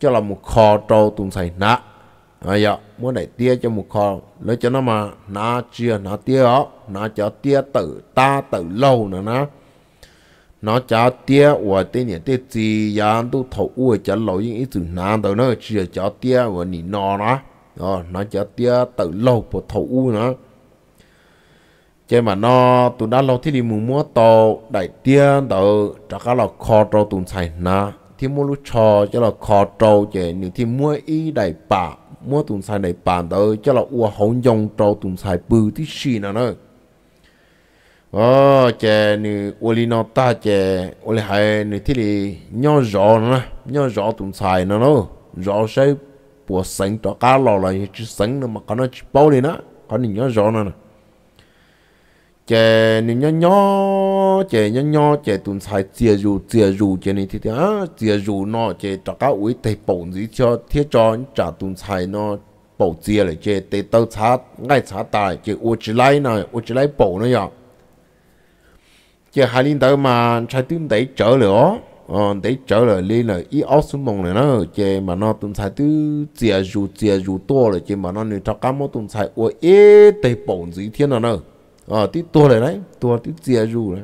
cho là một kho trâu tùng xài nạ à dạ mua đại tia cho một kho lấy cho nó mà nạ chia nạ tia đó nạ cho tia tự ta tự lâu nữa nó nó cho tia và tia nhỉ tia gì ya tu thầu u chợ lâu những ý từ nạ tự nó chia cho tia và nỉ nọ nó ờ nó cho tia tự lâu của thầu u nữa chế mà nó tụi đã lâu thì đi mùng múa tàu đại tiên tàu cho các là kho trâu tụng xài na thì mua lúc trò cho là kho trâu chế những thì mua y đại bà mua tụng xài đại bà tàu cho là ua hậu dòng trâu tụng xài bự thì xì nào nữa ờ chế nữ ua li nó ta chế ua li hai nữ thì đi nhỏ rõ nữa nhau rõ tụng xài nó nữa rõ sẽ bùa sánh cho các lò là chỉ sánh mà có nó chỉ bao đi nữa còn nhỏ rõ nữa chè nếu nhỏ nhỏ chè nhỏ nhỏ chè tụm sai chè rù chè rù chè này thì thì á chia rù nó chè trả cá uý tây bổn gì cho thiết cho trả tụm sai nó bổ chè lại chè để tao chả ngay chả tài chè ô chỉ lại này ô chỉ lại bổ nó vậy chè hai linh đầu mà sai tụm đấy trở lửa ờ đấy trở lại lên là ít áo xuống mông này nó chè mà nó tụm sai tứ chia rù chia rù to rồi chè mà nó nếu trả cá mỗi tụm sai ô ít tây bổn gì thiên nào nữa ờ tí tua này đấy tua tí chia ru đấy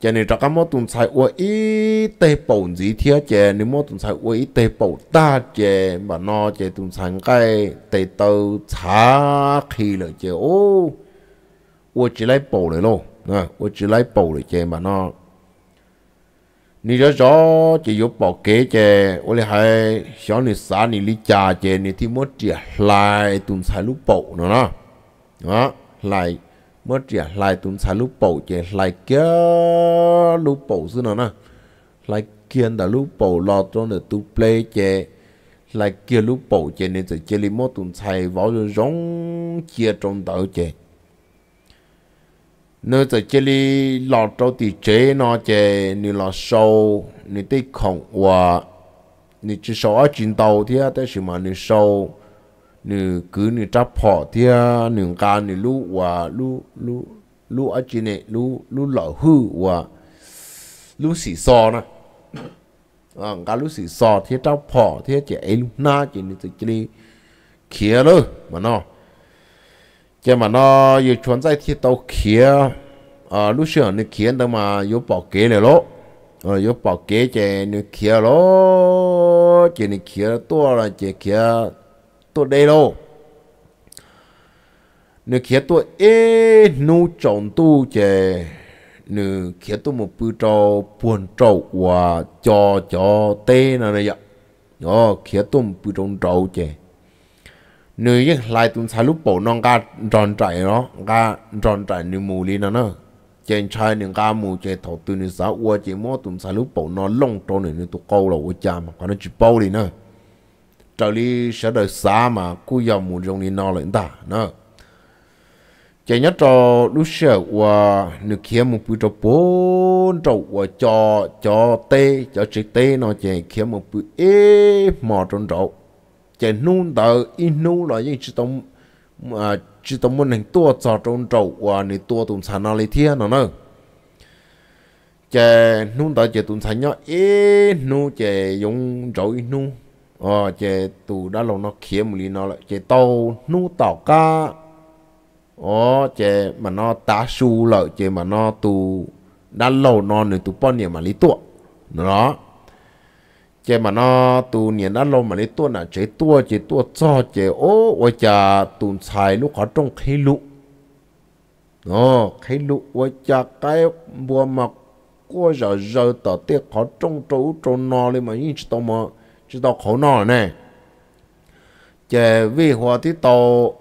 chè này trắc mô tụng sai ua ít tê bổn gì thế chè nếu mô tụng sai ua ít tê bổn ta chè mà nó chè tụng sai cái tế tàu chả khi rồi chè ô ua chỉ lấy bổn rồi luôn à ua chỉ lấy bổn rồi chè mà nó ni cho cho chỉ yếu bảo kế chè ua lấy hai xóa ni xá ni lý trà chè ni thì mô chè lại tụng sai lúc bổn nữa nó đó lại mất trẻ lại tụm xả lúc bầu trẻ lại kia lúc bầu xưa nó nè lại kia đã lúc bầu lọt trong được tụ play trẻ lại kia lúc bầu trẻ nên sẽ chơi limo tụm xài vào rồi rong chia trong tàu trẻ nó sẽ chơi đi lọt trong thì chế nó trẻ như là sâu như tây khổng hòa như chỉ sâu ở trên tàu thì ta sẽ mà như sâu นึ่งคือนึ่งจับพอเทียหนึ่งการนึ่งรู้ว่ารู้รู้รู้อจไรเนี่รู้รู้หล่อหื้อว่ารู้สีซอนะการรู้สีซอเทียจับพอเทียเจ๊ไอลูหน้าจจนี่ตัวจีเขียนเลยมันเนาะเจ้ามันเนาะอยู่ชวนใจที่ตเขียอ่ารู้เสียงนี่เขียนแต่มาอยู่ปอกเกลเลยล่ะอ่าอยู่ปอกเกลเนี่เขียล่ะเจนี่เขียตัวละเจเขีย tôi nếu kia tôi ê nu chọn tu chè nếu kia tôi một bữa trâu buồn trâu và cho cho tê nào này vậy đó kia tôi một trâu trâu chè nếu như lại tôi xài lúc bộ non cá trại nó cá tròn trại nếu mù li nó nữa trai nên cá mù chè thọ tôi nên sáu qua chè mót tôi xài lúc nó lông trâu nên tôi câu là qua chà mà nó chỉ bao đi nữa trợ lý sẽ đời xa mà cú dòng muốn dòng đi nó lên ta nó chạy nhớ cho lúc xưa qua nước kia một bữa cho bốn trâu qua cho cho tê cho chị tê nó chạy kia một bữa ế mò trong trâu chạy nuôn tờ in nôn là những chỉ tông mà chỉ tông muốn hành tua cho trong trâu và này tua tụng sản nó lấy thiên nó nữa chạy nuôn tờ chạy tụng sản nhớ ế nôn chạy dùng trâu in nôn ờ chế tù đã lòng nó khía mù lý nó lại chế tàu nu tàu ca ờ chế mà nó tá su lợi chế mà nó tù đã lâu nó nữa tù bọn nhỉ mà lý tuột nó chế mà nó tù nhỉ đã lâu mà lý tuột là chế tuột chế tuột cho chế ô ôi chà tù xài lúc khó trông khí lụ ờ khí lụ ôi chà cái bùa mà cô giờ giờ tỏ tiếc khó trông trấu trâu nó lên mà như tao mà chứ tao khổ nọ nè chè vi hòa tí tàu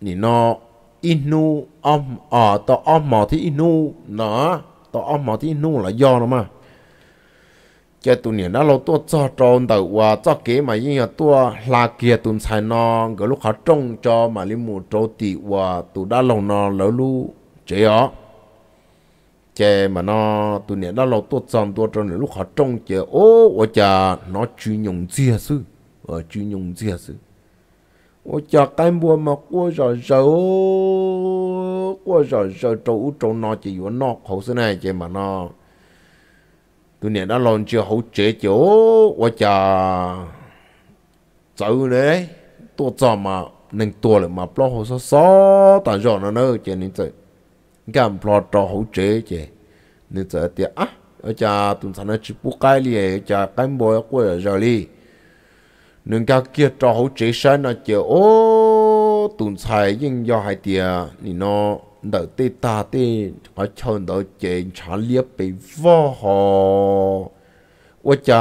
nhìn nó inu om ở ờ, tao om mò tí inu nó tao om mò tí inu là do nó mà chè tụi nhìn đã lâu tôi cho tròn tàu và cho kế mà như là tôi là kia tụi xài nó cái lúc họ trông cho mà li mù trâu tị và tụi đã lâu nó lỡ lu chế ó chế mà nó tụi nè đó lâu tốt xong tốt trong lúc họ trông chế ô ô chà nó chú nhung gì sư ở chú nhung gì sư ô chà cái mua mà qua giờ giờ ô qua giờ giờ trâu trâu nó chỉ có nó khẩu thế này chế mà nó tụi nè đó lâu chưa hậu chế chỗ ô ô chà này đấy tốt xong mà nên tua lại mà plot hồ sơ sơ tại rồi nó nữa chè nên chơi gam plo to ho che che ne ta ti a ở cha tụi thằng nó chỉ bu cái liền cha cái bồi của rồi li nên cái kia cho hậu chế sản nó chờ ô tụi thầy nhưng do hai tia thì nó đợi tê ta tê họ chọn đợi chế trả liệp bị vô họ ô cha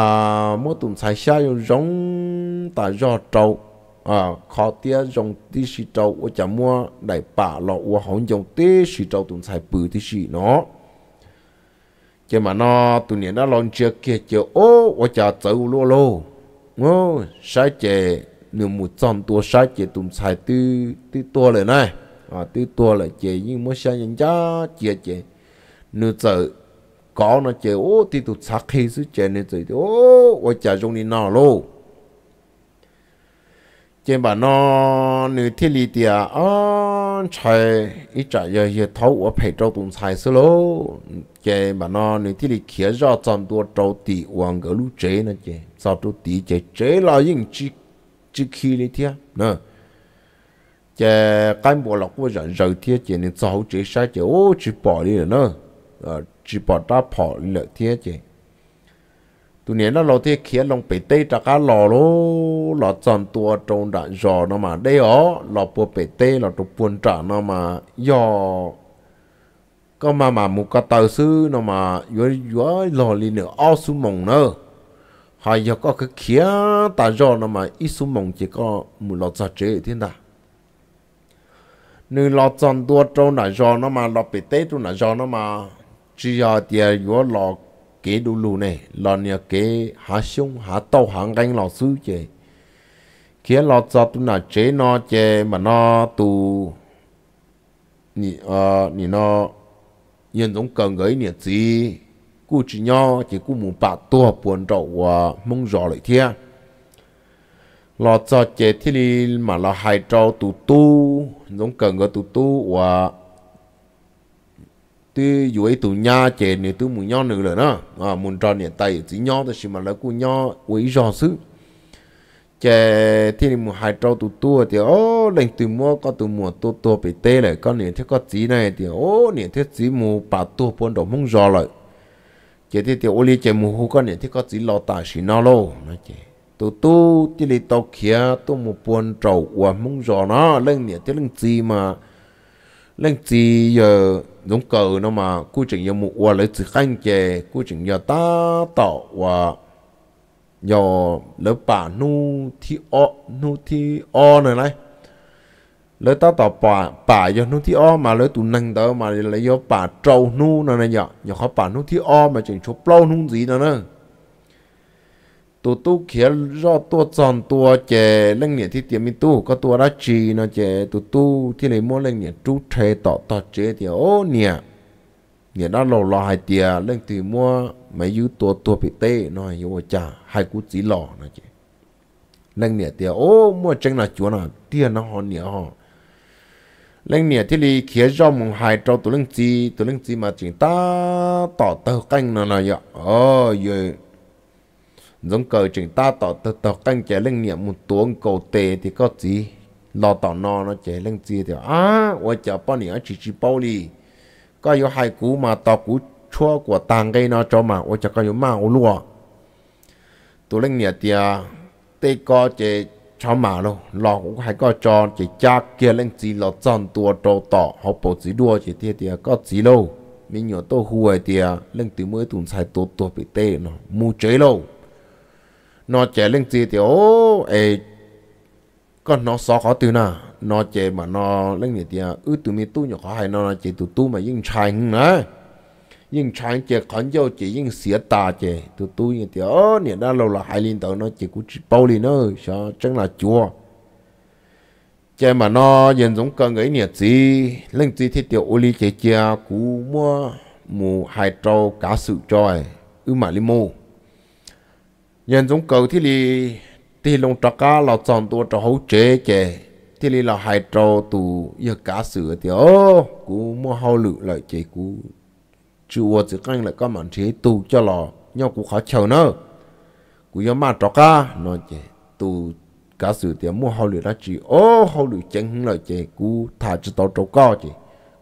mỗi tụi thầy sao giống ta do trâu à khó tiếc dùng tí sĩ trâu ở chả mua đại bà lọ ở hồng dùng tí sĩ trâu tụng xài bự tí sĩ nó chứ mà nó tụi nè nó lon chưa kia chưa ô ở chả trâu lô lô ngô sai chè nếu một trăm tua sai chè tụng xài tí tí tua lại này à tí tua lại chè nhưng mà sai nhân cha chè chè nếu chợ có nó chè ô tí tụi sắc khi chứ chè nên chè ô ở chả trong đi nào lô trên bà nó nữ thiên lý tiệt on chạy ít chạy giờ giờ thấu ở phải trâu tụng xài xí lô trên bà nó nữ thiên lý kia giờ trong tua trâu tị hoàng gỡ lũ chế nữa chè sau trâu tị chè chế là những chi chi khi lý thiệt nè chè cán bộ lọc của rận rợ thiệt chè nên sau chế sai chè ô chỉ bỏ đi nữa chỉ bỏ ta bỏ lợi thiệt chè tụi nè nó lo thì kia lòng bể tê trả cá lò lô lò tròn tua trong đạn giò nó mà đây ó lò bùa bể tê lò trục buồn trả nó mà giò có mà mà một cái tàu sư nó mà vừa vừa lò lì nữa ao xuống mông nữa hay giờ có cái kia ta giò nó mà ít xuống mông chỉ có một lò giò chế thiên ta nếu lò tròn tua trong đạn giò nó mà lò bể tê tròn đạn giò nó mà chỉ giờ thì vừa lò kế đu lù này là nhà kế hạ sung hạ tàu hạ gánh lò sư chê kia lò cho tu nà chế nó chê mà nó tu nhị ờ nhị nó nhân giống cần gấy nhị gì cú chỉ nhau chỉ cú muốn bạc tua buồn trậu và ờ, mong rõ lại thia lò cho chế thì mà là hai trâu tu tu giống cần gấy tu tu ờ, và tu dù ấy tu nha chè nè tu muốn nhau nữa rồi nó à muốn tròn nè tay chỉ nhau thôi mà là cũng nhau quấy rò xứ chè thì muốn hai trâu tu tua thì ô lệnh tu mua có tu mua tu tua bị tê lại con nè thế có chỉ này thì ô nè thế chỉ mua bà tu bốn đầu mông rò lại chè thì thì ô li chè mua hú con nè thế có chỉ lo tài xí nó lô nó chè tu tu thì li tàu kia tu mua bốn trâu của mông rò nó lên nè thế lên chỉ mà lên chỉ giờ giống cờ nó mà cú trình giờ mụ qua lấy từ khanh chè cú trình giờ ta tạo và giờ lấy bà nu thi o nu thi o này này lấy ta tạo bà bà giờ nu thi o mà lấy tụ năng tớ mà lấy giờ bà trâu nu này này giờ giờ khó bà nu thi o mà chỉnh chụp lâu nu gì nữa nữa ตัวตู้เขียนรอตัวจอนตัวเจเล่งเนี่ยที่เตียมีตู้ก็ตัวราชีนะเจตัวตู้ที่เลยมั่วเล่งเนี่ยจู้เทต่อต่อเจเดียวโอ้เนี่ยเนี่ยน่าหล่อหล่อหายเตียเล่งตีมั่วไม่ยื้อตัวตัวปิเต้น้อยโยจ่าหายกูจีหล่อนะเจเล่งเนี่ยเตียโอ้มั่วจังนะจวนอ่ะเตียนะฮอนเนี่ยฮอเล่งเนี่ยที่เลยเขียนรอมงหายเราตัวเล่งจีตัวเล่งจีมาจริงตาต่อเติร์กังนั่นน่ะยะโอ้ย giống cờ chúng ta tỏ tỏ tỏ canh chế linh niệm một tuồng cầu tề thì có gì lo tỏ no nó chế linh gì thì à ôi chả bao nhiêu chỉ chỉ bao đi có yếu hai cú mà tỏ cú chua của tàng gây nó cho mà ôi chả có yếu màu lúa tu linh niệm thì à, tê có chế cho mà lo lo cũng hay có cho chế cha kia linh gì lo chọn tua trâu tỏ học bổ gì đua chế thì thì à, có gì đâu, mình nhớ tô huề thì à, linh tử mới tụng sai tổ tổ bị tê nó mù chế lâu nó trẻ lên gì thì ô ê con nó xó khó từ na, nó trẻ mà nó lên gì thì ư từ mi tu nhỏ khó hay nó trẻ từ tu mà yên trai nữa yên trai trẻ khó dâu chỉ yên xỉa tà trẻ tụi tu như thì ô nè đã lâu là hai liên tử nó chỉ cũng chỉ bao liền nữa sao chẳng là chua trẻ mà nó nhìn giống con người nè gì lên gì thì tiểu ô ly trẻ trẻ cú mua mù hai trâu cá sự tròi ư mà li mô nhân giống cầu thì li thì Long trà cá là chọn tua cho hấu chế chế thì li là hai trò tù giờ cá sữa thì ô cú mua hao lự lại chế cú chùa chỉ canh lại có màn chế tù cho lò nhau cú khó chờ nữa cú giờ mà trà cá nói chế tù cá sữa thì mua hao lự nó chỉ ô hao lự chẳng lại chế cú thả cho tàu trâu co chế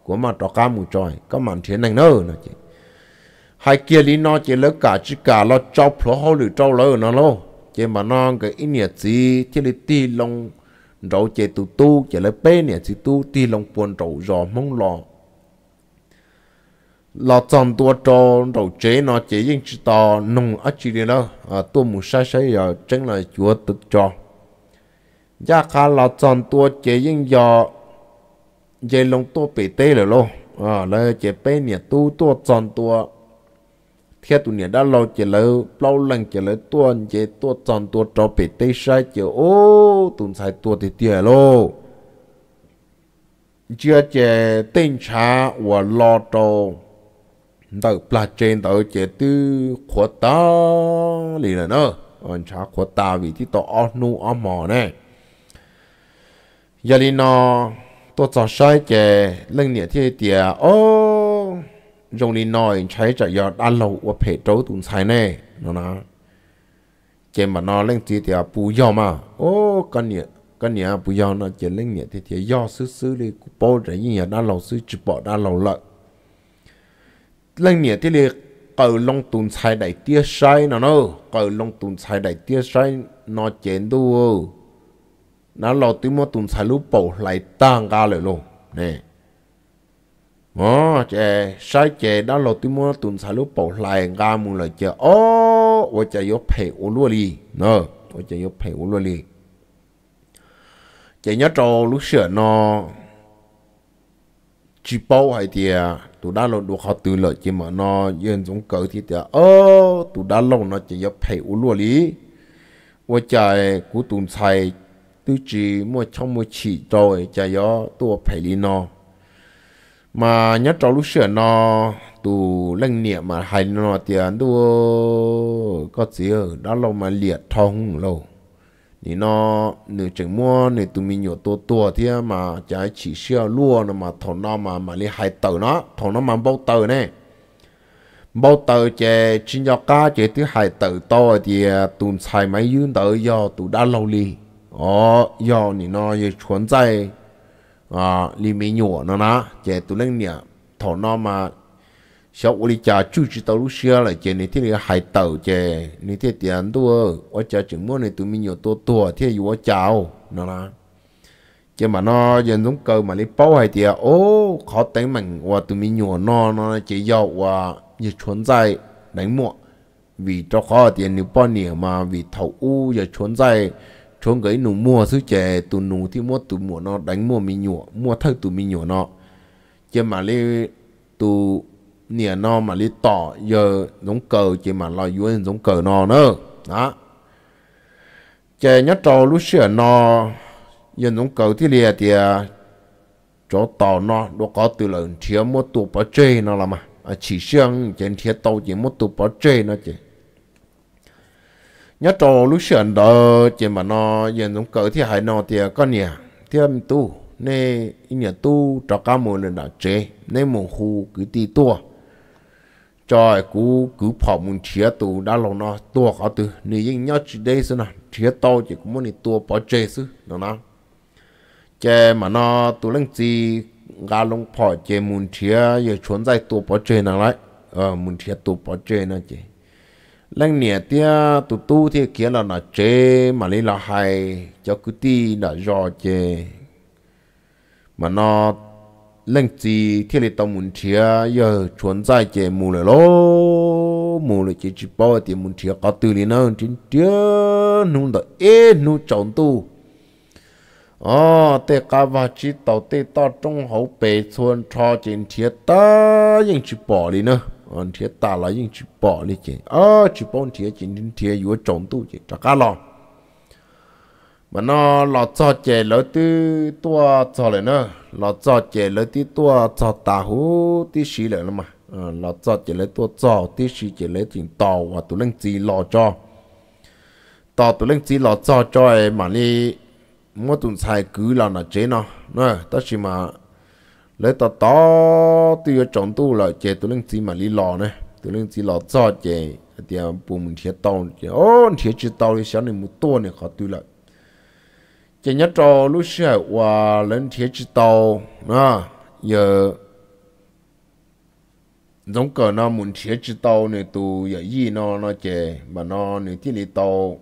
của mà trà cá mù trời có màn chế này nữa nó chế hai kia lý nó chỉ lỡ cả chỉ cả lo trâu phlo hô lử trâu lỡ nó lo chỉ mà nó cái ý nghĩa gì chỉ là ti lòng rau chế tu tu chỉ lấy bé nghĩa chỉ tu ti lòng buồn rau rò mong lo lo chọn tua trâu đầu chế nó chế riêng chỉ to nung ở chỉ đi đó à tua mù sai sai giờ chẳng là chúa tự cho giá khá lo chọn tua chế riêng giờ dây long tua bể tê rồi lo à lấy chế bé nghĩa tu tua chọn tua khi tụi nhà đã lâu chỉ là lâu lần chỉ là tuần chỉ tuần tròn tuần trò bị tê sai chỉ ô tụi ờ, sai tuần thì tiệt lô chưa chỉ tinh trà và lo trò đợi bà trên đợi chỉ tư khó ta lì là nữa anh trà khó ta vì thì tao ăn nu ăn mò này giờ đi nó tụi cho sai chỉ lần này thì tiệt, ô dùng đi nói cháy chạy giờ đã lâu và phải trấu tụng sai nè nó nó chế mà nó lên chỉ thì bù gió mà ô con nhỉ con nhỉ bù gió nó chế lên nhỉ thì thì gió xứ xứ đi bố trẻ như nhỉ đã lâu xứ chụp bỏ đã lâu lợi lên nhỉ thì liền cầu long tụng sai đại tia sai nó nó cầu long tụng sai đại tia sai nó chén đâu nó lâu tí mà tụng sai lúc bầu lại tăng ga lại luôn nè ó, chè sai chè đó lo tí mua tụm xả lúc bầu lại ra mù là chè ô ô chè yếu phải ô lúa li nè ô chè yếu phải ô lúa li chè nhớ trò lúc sửa nó chỉ bao hay thì à, tụi đã lo được họ từ lợi chỉ mà nó yên giống cỡ thì thì ô à. tụi đã lo nó chè yếu phải ô lúa li ô chè cú tụm xài tư chỉ mua trong mua chỉ rồi chè yếu tụi phải li nó mà nhớ trò lúc sửa nó tù lăng niệm mà hay nó tiền đua có gì ở đó lâu mà liệt thông lâu thì nó nửa chừng mua nửa tụi mình nhiều tua tua thì mà trái chỉ sửa lúa nó mà thổ nó mà mà lấy hai tờ nó thổ nó mà bao tờ này bao tờ chè chín cho cá chè thứ hai tờ to thì à, tụi xài máy dưới tờ do tụi đã lâu li ó do thì nó chuẩn dây à li mi nhỏ nó nó chế tụ lên nhà thọ nó mà sau uli cha chú chỉ tàu lúc xưa là chế này thế này hải tàu chế này thế tiền tua ở cha chừng mua này tụ mi nhỏ tua tua thế gì ở chào nó mà nó dân giống cơ mà lấy bao hải tiền ô khó tính mình và tụ mi nhỏ nó nó chế giàu và như chuẩn dài đánh muộn vì cho khó tiền nếu bao nhiêu mà vì thầu u và chuẩn dài chốn cái nụ mua thứ trẻ tụ nụ thì mua tụ mua nó đánh mua mi nhụa mua thơ tụ mi nhụa nó chứ mà lấy tụ nia nó mà lấy tỏ giờ giống cờ chứ mà lo vui giống cờ nó nữa đó chè nhớ trò lúc xưa nó giờ giống cờ thì lìa thì chỗ tỏ nó nó có từ lần thiếu mua tụ bỏ chơi nó là mà à, chỉ riêng trên thiếu tàu chỉ mua tụ bỏ chơi nó chứ nhớ trò lúc sườn đó chỉ mà nó giờ giống cỡ thì hải nó thì con nhỉ thì em tu nè nhà tu trò cá mồ nên đã chế nè mồ khu cứ ti tua trời cú cứ phỏ muốn chia tu đã lâu nó tua khó từ nên những nhớ chỉ đây xưa nè chia to chỉ cũng muốn đi tua bỏ chế xứ nó nó chế mà nó tu lên gì gà lông phỏ chế muốn chia giờ chuẩn dạy tua bỏ chế nào lại ờ muốn chia tua bỏ chế nào chế lăng nè tia tu tu thì kia là nó chế mà lấy là hay cho cứ ti đã dò chế mà nó lăng gì thì lấy tông muốn chia giờ chuẩn giải chế mù rồi lô mù rồi chỉ chỉ bao thì muốn chia có từ liền nó chính chia nung đó ế nung trọng tu ờ thế cá và chỉ tàu thế to trong hậu bệ xuân cho chính chia ta nhưng chỉ bỏ đi nữa on thiệt ta là những ờ, chỉ bỏ đi chứ ờ chỉ bỏ thiệt chỉ nên thiệt vừa trộn tu chứ chắc cả lòng mà nó lọ cho chè lỡ tư tua cho lại nữa lọ cho chè lỡ tí tua cho tà hú tí xí lại nữa mà À, ờ, lọ cho chè lỡ tua cho tí xí chè lỡ chỉnh tò và tụi lên gì lọ cho tò tụi lên gì lọ cho cho em mà đi mua tụi xài cứ là nó chế nó nó tất nhiên mà lấy tao to từ trong tu là chè tôi lên gì mà đi lò này tôi lên gì lò cho chè thì à, bù mình thiệt tàu chè ô thiệt chữ tàu thì sáng này một to này khó tôi lại chè nhất trò lúc xưa qua lên thiệt chữ tàu à giờ giống cờ nó muốn thiệt chữ tàu này tôi giờ gì nó nó chè mà nó này thiết lý tàu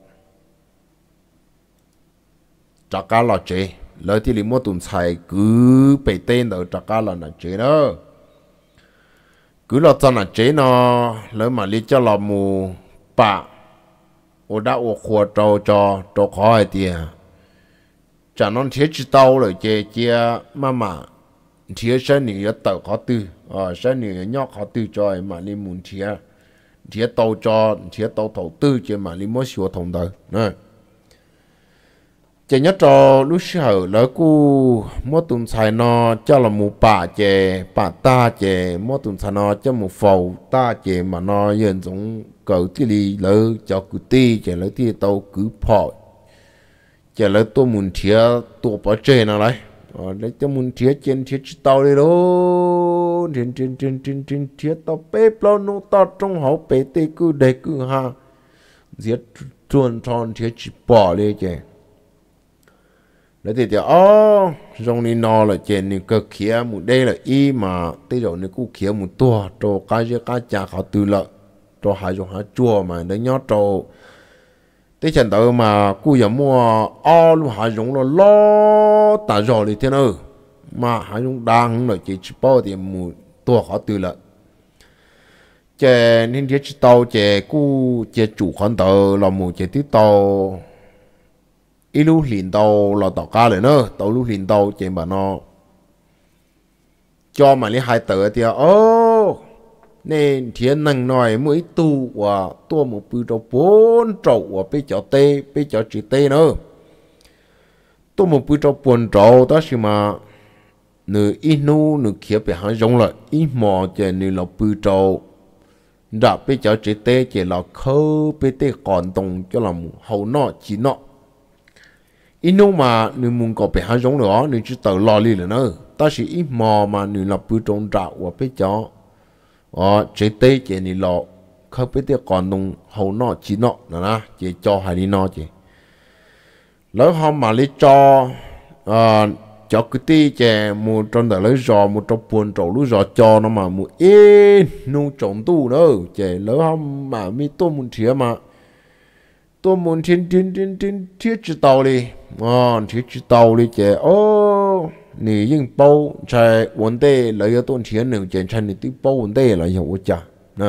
chắc cả là chè lời thì limo tụng xài cứ bị tên ở trạc ca là nà chế nó cứ lo cho nà chế nó lỡ mà lý cho là mù bạ ô đã ô khua trâu cho trâu khói tìa chả nó thiết chỉ tàu rồi chè chia mà mà thiết sơn nữ yếu tàu khó tư ờ sơn nữ nhóc khó tư cho em mà lý muốn thiết thiết tàu cho thiết tàu thầu tư chứ mà lý mới sửa thông đời này chỉ nhớ cho lúc sở lỡ cú mất tung xài nó cho là mù bà chè bà ta chè mất tung xài nó cho mù phẩu ta chè mà nó yên giống cỡ tí lì lỡ cho cứ ti chè lỡ tì tàu cứ phọ chè lỡ tôi muốn thía tôi bỏ chè nào đấy ờ, ở đây cho muốn thía trên thía chứ tàu đi đó trên trên trên trên trên thía tàu bếp bao nó tao trong hậu bếp tê cứ để cứ ha giết chuồn tròn thía chỉ bỏ đi chè nó thì thì ô rong ni nó là trên ni cơ khía một đây là y mà tới rồi ni cũng khía một tua trò cái gì cái chả khó từ lợ trò hai rồi hai chua mà nó nhớ trò tới chân tới mà cú giờ mua ô luôn hai rong nó lo ta rồi thì thế nào mà hai rong đang là chỉ bao thì một tua khó từ lợ chè nên chỉ tàu chè cú chè chủ con tàu là một chè tí tàu ít lúc liền tàu là tàu cá rồi nữa tàu lúc liền tàu chỉ mà nó cho mà lấy hai tờ thì ô nên thiên năng nói mới tu và tua một bự trâu bốn trâu và bây cho tê bây cho chỉ tê nữa tu một bự trâu bốn trâu đó xí mà nửa ít nu nửa kia bị hắn giống là ít mò chơi nửa là bự trâu đã bây cho chỉ tê chỉ là khâu bây tê còn tông cho làm hậu nọ chỉ nọ ít nô mà nữ muốn có bé hai giống nữa nữ chỉ tự lo li là nữa ta chỉ ít mò mà nữ lập bưu trông trạo và bé chó ờ chế tê chế nữ lo không biết tiếc còn nung hầu nọ chỉ nọ nữa na chế cho hai đi nọ chế Lấy họ mà lấy cho ờ cho cái tê chế mua trong đời lấy giò mua trong buồn trộn lũ giò cho nó mà mua ít nô trồng tu nữa chế lấy họ mà mi tôm muốn chia mà tôi muốn thiên thiên thiên thiên thiết chỉ tàu đi à thiết chỉ tàu đi chị ô nì yên bao chạy vấn đề là do tôi thiên nếu chị chạy nì bao vấn đề là do tôi cha nè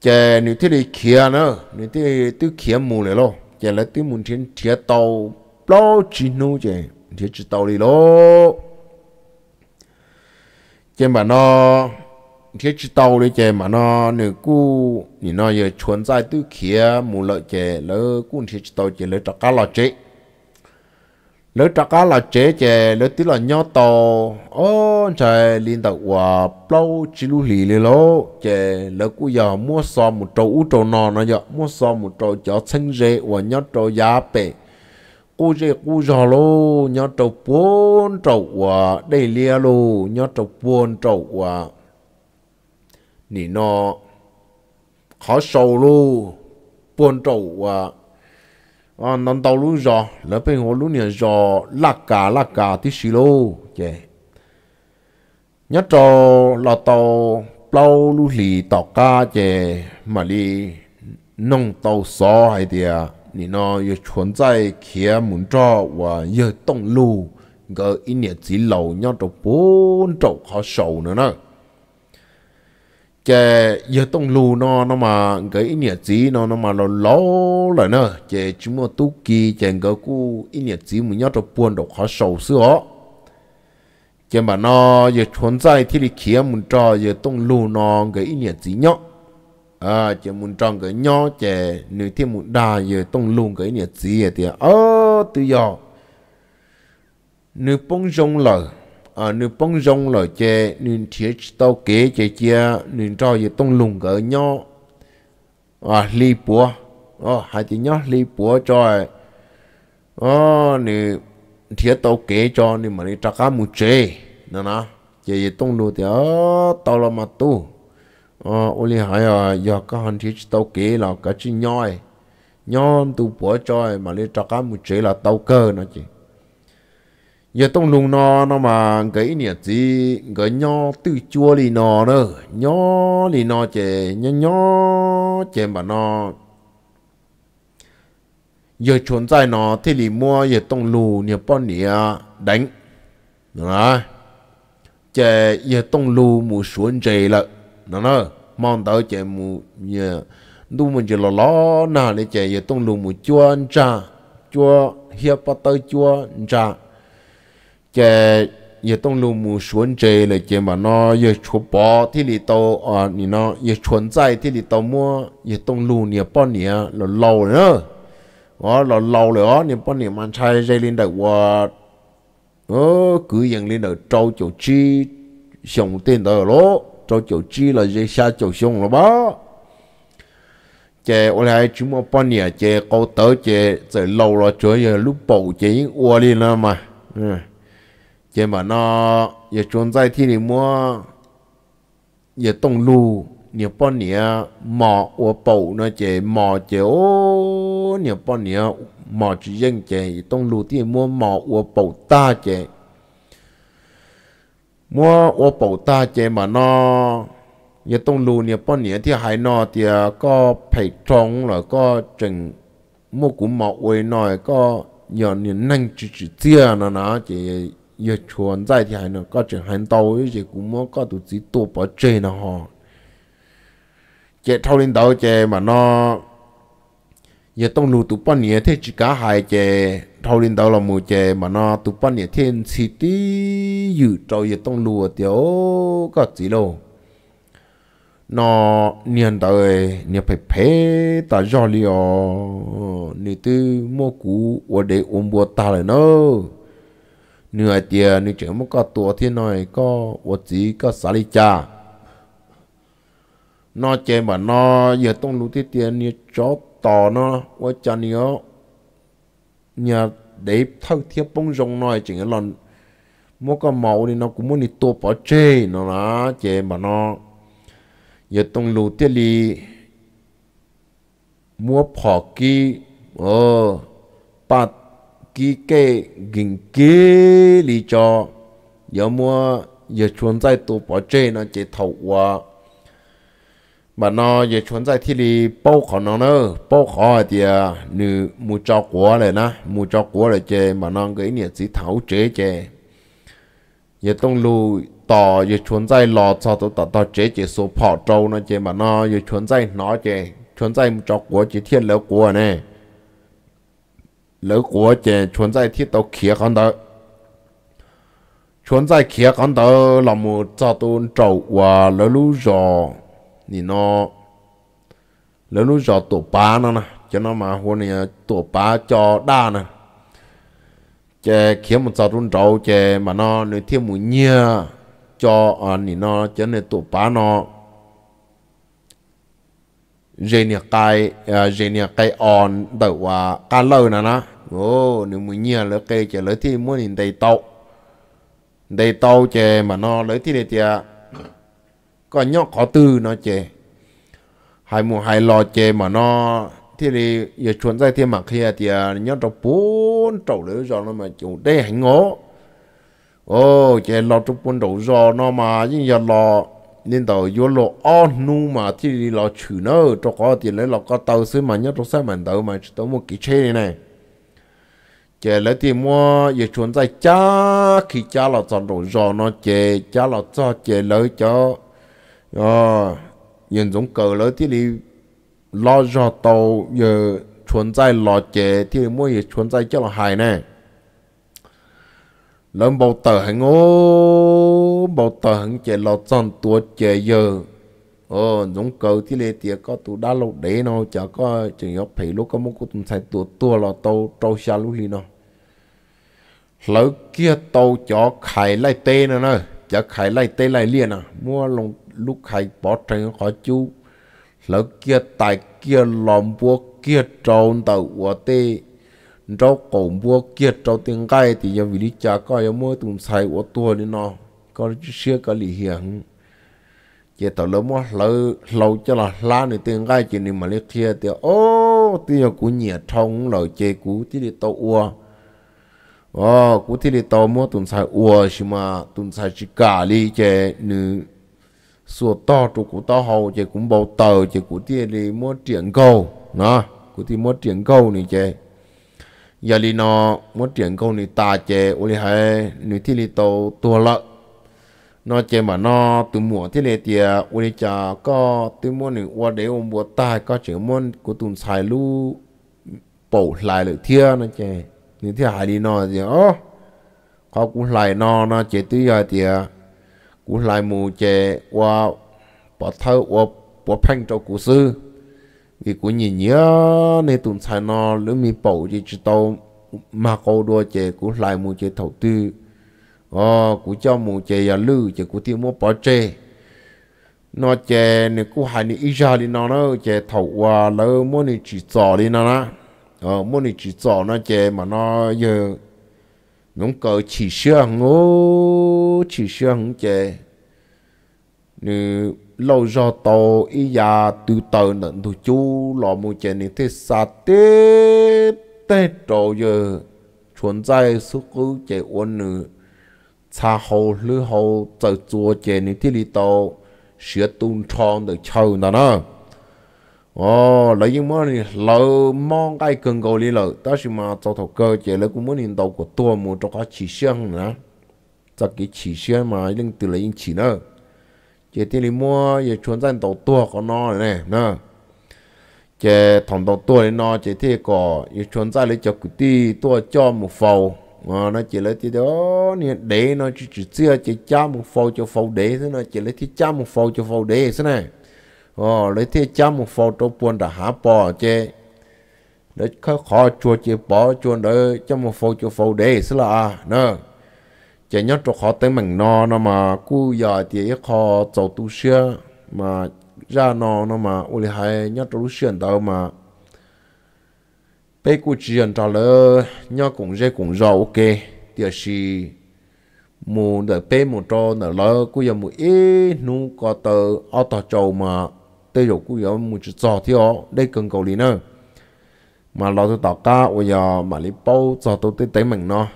chị nì thế đi kia nữa nì thế tôi kia mù này lo chị là tôi muốn thiên thiết tàu bao chỉ nô chị thiết chỉ tàu đi lo chị mà nó thiết chế tàu đấy chè mà nó nửa cú thì nó giờ chuyển dài từ kia mù lợi chè lỡ cũng thiết chế tàu chè lỡ trắc cá lò chế lỡ trắc cá lò chế chè lỡ tí là nhau tàu ô trời liên tàu quả plau chỉ lưu lì lì lô chè lỡ cú giờ mua so một trâu u trâu nò nó giờ mua so một trâu chó xanh rễ và nhau trâu giá bể cú rể cú giò lô nhau trâu buôn trâu quả đầy lia lô nhau trâu buôn trâu quả 你呢？khó sâu lu buồn trầu à à nón đầu lu giò lỡ hồ lu nè giò lạc cả lạc cả tí xì lu chè nhất là tàu plau lu lì tàu ca chè mà đi nông tàu xó hay thì à nì nó yêu tại kia muốn cho và yêu tông lu gỡ ít nhẹ chỉ lầu nhau trầu buồn khó sâu nữa nữa chè giờ tông lù nó nó mà cái nhiệt nghĩa gì nó nó mà nó ló lại nữa chè chúng mà tu kỳ chè cái cú nhiệt nghĩa gì mình nhớ cho buồn đọc khó sầu sữa chè mà nó giờ chuẩn trai thì đi kia mình cho giờ tông lù nó cái nhiệt nghĩa gì nhớ à chè mình cho cái nhớ chè nếu thêm mình đa giờ tông lù cái nhiệt nghĩa gì thì ơ tự do nếu bông rong lời à nữ bông rong lò chè nữ thiệt tao kế chè chia nữ cho gì tông lùng gỡ nhau à ờ, li búa à ờ, hai chị nhau li búa cho à nữ thiết tao kế cho nữ mà nữ cho cá mu chè nè nè chè gì tông lù thì tao là mà tu à ô li hai à giờ các hành thiết tao kế là cả chị nhau nhau tu búa cho mà nữ cho cá mu chè là tao cơ nó chị giờ tông lùng nó nó mà cái nè gì cái nho từ chua lì nó nữa nho lì nó chè nho nho chè mà nó giờ chuẩn tại nó thì lì mua giờ tông lù nè bọn nè đánh đó chè giờ tông lù mù xuống chè là nó nó mong tới chè mù giờ lù mình chè lò lo nà để chè giờ tông lù mù chua ăn trà chua hiệp bắt tới chua ăn trà chè giờ tông lu mù xuống chè là chè mà nó giờ chúa bỏ thì đi tàu à nị nó giờ chuẩn chạy thì đi tàu mua giờ tông lu nè bỏ nè là lâu nữa ó là lâu rồi ó nè bỏ nè mà chạy dây lên đầu qua ờ cứ dần lên đầu trâu chỗ chi sống tiền đó lỗ trâu chỗ chi là dây xa chỗ sống rồi bao chè ôi lại chúng mà bỏ nè chè câu tới chè chạy lâu rồi chơi giờ lúc bầu chè uo lên mà ừ chỉ mà nó giờ trốn dây thì mua giờ tông lù nhiều bọn nhẹ mò ủa bầu nó chỉ mò chỉ ô nhiều bọn nhẹ mò chỉ dân chỉ tông lù thì mua mò ủa bầu ta chỉ mua ủa bầu ta chỉ mà nó giờ tông lù nhiều bọn nhẹ thì hai nó thì có phải trống rồi có chừng mua cũng mò ủa nồi có giờ nhiều năng chỉ chỉ tia nó nó chỉ giờ chuẩn dạy thì hay nó có chuyện hành tàu ấy chỉ cũng muốn có tụi chỉ tụ bỏ chê nó họ chè thâu lên đầu chè mà nó giờ tông lù tụ bỏ nhẹ thế chỉ cả hai chè thâu lên đầu là mù chè mà nó tụ bỏ nhẹ thiên xì tí dự trâu giờ tông lù tiểu có gì đâu nó niên ấy, niên phải phê ta do liò nị tư mua cú ở để ôm bùa ta lại nữa nửa tiền nửa chừng một có tuổi thì này có vật gì có xả lý cha nó chê mà nó giờ tông lũ thế tiền như chó tò nó quá cha nhớ nhà để thâu thiết bông rồng nói chỉ cái lần một cái màu thì nó cũng muốn đi tua bỏ chơi nó là chê mà nó giờ tông lũ thế đi mua phò kia ờ ba 几个人给里家，要么也存在多保证那些头啊，嘛那也存在这里包可能呢，包可的你木照过来呢，木照过来这嘛那个一年只头这这，也东路。ต่อยชวนใจหลอดซอตต่อต่อเจเจโซพอโจนะเจมันนอยชวนใจน้อเจชวนใจมุจอกกัวเจเทียนแล้วกัวเนี่ย如果见存在体都开看到，存在开看到，那么咋都找哇？那路上你呢？那路上多巴呢呢？cho nó mà hôm nay tổ ba cho đa nè chè kiếm một sọt run trâu chè mà nó nơi thêm một nhia cho anh nó cho nên tổ ba nó genia kai genia à, kai on đầu và cá lơ nè nó ô nếu muốn nhiều lỡ cây chỉ lỡ thì muốn nhìn đầy tàu đầy tàu che mà nó lỡ thì này thì có nhóc khó tư nó che, hai mùa hai lò che mà nó thì đi giờ chuẩn ra thì mà kia à thì à, nhóc trâu bốn trầu lỡ do nó mà chủ đây hành ngố ô chè lò trâu bốn trâu do nó mà nhưng giờ lò nên tàu vô lộ o nu mà chỉ lo chữ nó cho có tiền lấy lo có tàu xứ mà nhớ trong xe mình tàu mà tàu một cái chế này này chế lấy thì mua về chuẩn tại cha khi cha là chọn đồ giò nó chế cha là cho chế lấy cho à nhìn giống cờ lấy thì đi lo cho tàu giờ chuẩn tại lo chế thì mua về chuẩn tại cho là hài này lớn bầu tờ hẳn ô bầu tờ hẳn chè lò chân tua chè giờ ờ giống cầu thì lệ tiệt có tụ đá lâu đế nó chả có chừng yếu phí lúc có một cụ tụng sai tua tua lò tàu trâu xa lúc hì nó lỡ kia tàu cho khải lại tê nữa nè chả khải lại tê lại liền à mua lòng lúc khải bỏ tránh khỏi chú lỡ kia tài kia lòm bua kia trâu tàu của tê rau cổ bua kiệt rau tiếng gai thì giờ vì lý cha coi giờ mua tụm xài của tua đi nó có xưa có lý hiền chỉ tao lỡ mua lỡ lâu cho là la này tiếng gai chỉ nên mà lý kia thì ô thì giờ cũng nhẹ thông lời chế cú thì đi tao ua ô cú thì đi tao mua tụm xài ua xí mà tụm xài chỉ cả lý chế nữ sùa to trụ cú to hầu chế cũng bầu tờ chế cú thì đi mua triển cầu nó cú thì mua triển cầu này chế giờ li nó muốn chuyển câu này ta chè ô li hay nữ thi li tàu tua lợ nó chè mà nó từ mùa thi li tiề ô li cha có từ mùa này qua để ôm bùa ta có chuyện môn của tụm xài lu bổ lại được thia nó chè nữ thi hải li nó gì ó có cũng lại nó nó chè tứ giờ tiề cũng lại mù chè qua bỏ thâu qua bỏ phanh cho cụ sư vì cũng nhìn nhớ nên tụng sai nó lỡ mi bầu chỉ chỉ tàu mà câu đua chè cũng lại mua chè thầu tư ờ cũng cho mua chè và lư chè cũng tiêu mua bỏ chè nó chè nên cũng hai nên ít ra đi nó nó chè thầu qua lỡ mua nên chỉ trò đi nó nó ờ mua nên chỉ trò nó chè mà nó giờ ngỗng cờ chỉ xưa ngô chỉ xưa ngỗng chè nên lâu giờ tàu ý già từ tờ nận thủ chú lò mù chè nỉ thế xa tê tê trò giờ chuẩn dài sức cứ chè uốn nữ xa hồ lư hồ tờ chùa chè nỉ thế lì tàu sửa tung tròn được châu nà nà ồ ờ, lấy những món này lỡ mong cái cần cầu đi lỡ ta chỉ mà cho thầu cơ chè lấy cũng muốn nhìn đầu của tôi một cho có chỉ riêng nữa cho cái chỉ riêng mà những từ lấy những chỉ nữa chế tiền đi mua chế chuẩn dân đầu tua của nó này nè chế thằng đầu tua này nó chế thế có chế chuẩn dân lấy cho cụ ti tua cho một phao, mà ờ, nó chỉ lấy thì đó nè để nó chỉ chỉ xưa chỉ cha một phao cho phao để thế nó chỉ lấy thì cha một phao cho phao để thế này ờ lấy thì cha một phầu cho buồn đã há bò chế để khó khó chua chế bỏ chua đỡ cho một phao cho phao để thế là à nè chỉ nhớ cho họ tới mình nó nó mà cú giờ thì họ cho tu sửa mà ra nó nó mà uli hay nhớ cho lúc sửa đâu mà bây cú chỉ nhận trả lời nhớ cũng dễ cũng rõ ok thì là mù đợi bé một cho nữa lỡ cú giờ mù ý nu có tờ ở tờ châu mà tới rồi cú giờ mù chỉ cho thì ó đây cần cầu lý nữa mà lo cho tỏ cá bây giờ mà lấy bao cho tôi tới tới mình nó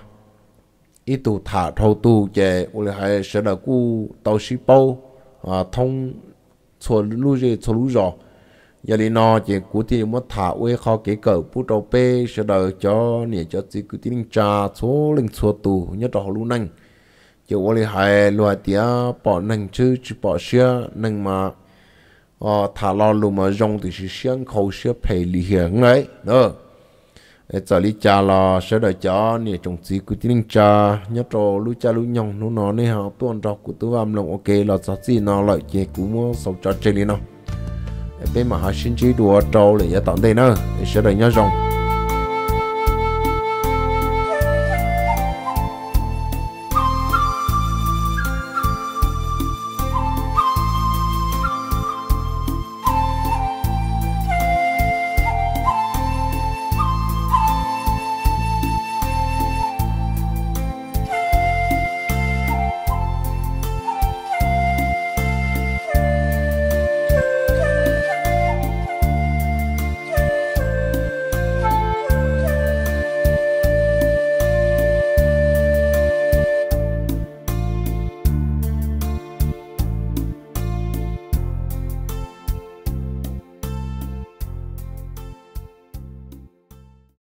ít tu thả thâu tu chè ule hai sẽ là cu tàu sĩ bao à thông cho lũ gì cho lũ rò, giờ đi nó chỉ cụ thì muốn thả ue kho cái cờ bu đầu pe sẽ đợi cho nè cho chỉ cụ tiên trà số linh số tu nhất là lu năng chỉ ule hai loại tia bỏ năng chứ chứ bỏ xia năng mà à thả lo lu mà rong thì sẽ xiang khâu sẽ phải lì hiền ấy nữa để cho lý cha lo sẽ đợi cho nè chồng chỉ cứ tin cha nhớ trò lũ cha lũ nhong nó nó nè họ tuân trò của tôi làm lòng ok là sao gì nó lại chế cũng mua sầu cho chơi đi nó bên mà họ xin chỉ đùa trâu để giải tỏa đây nữa để sẽ đợi nhớ rồng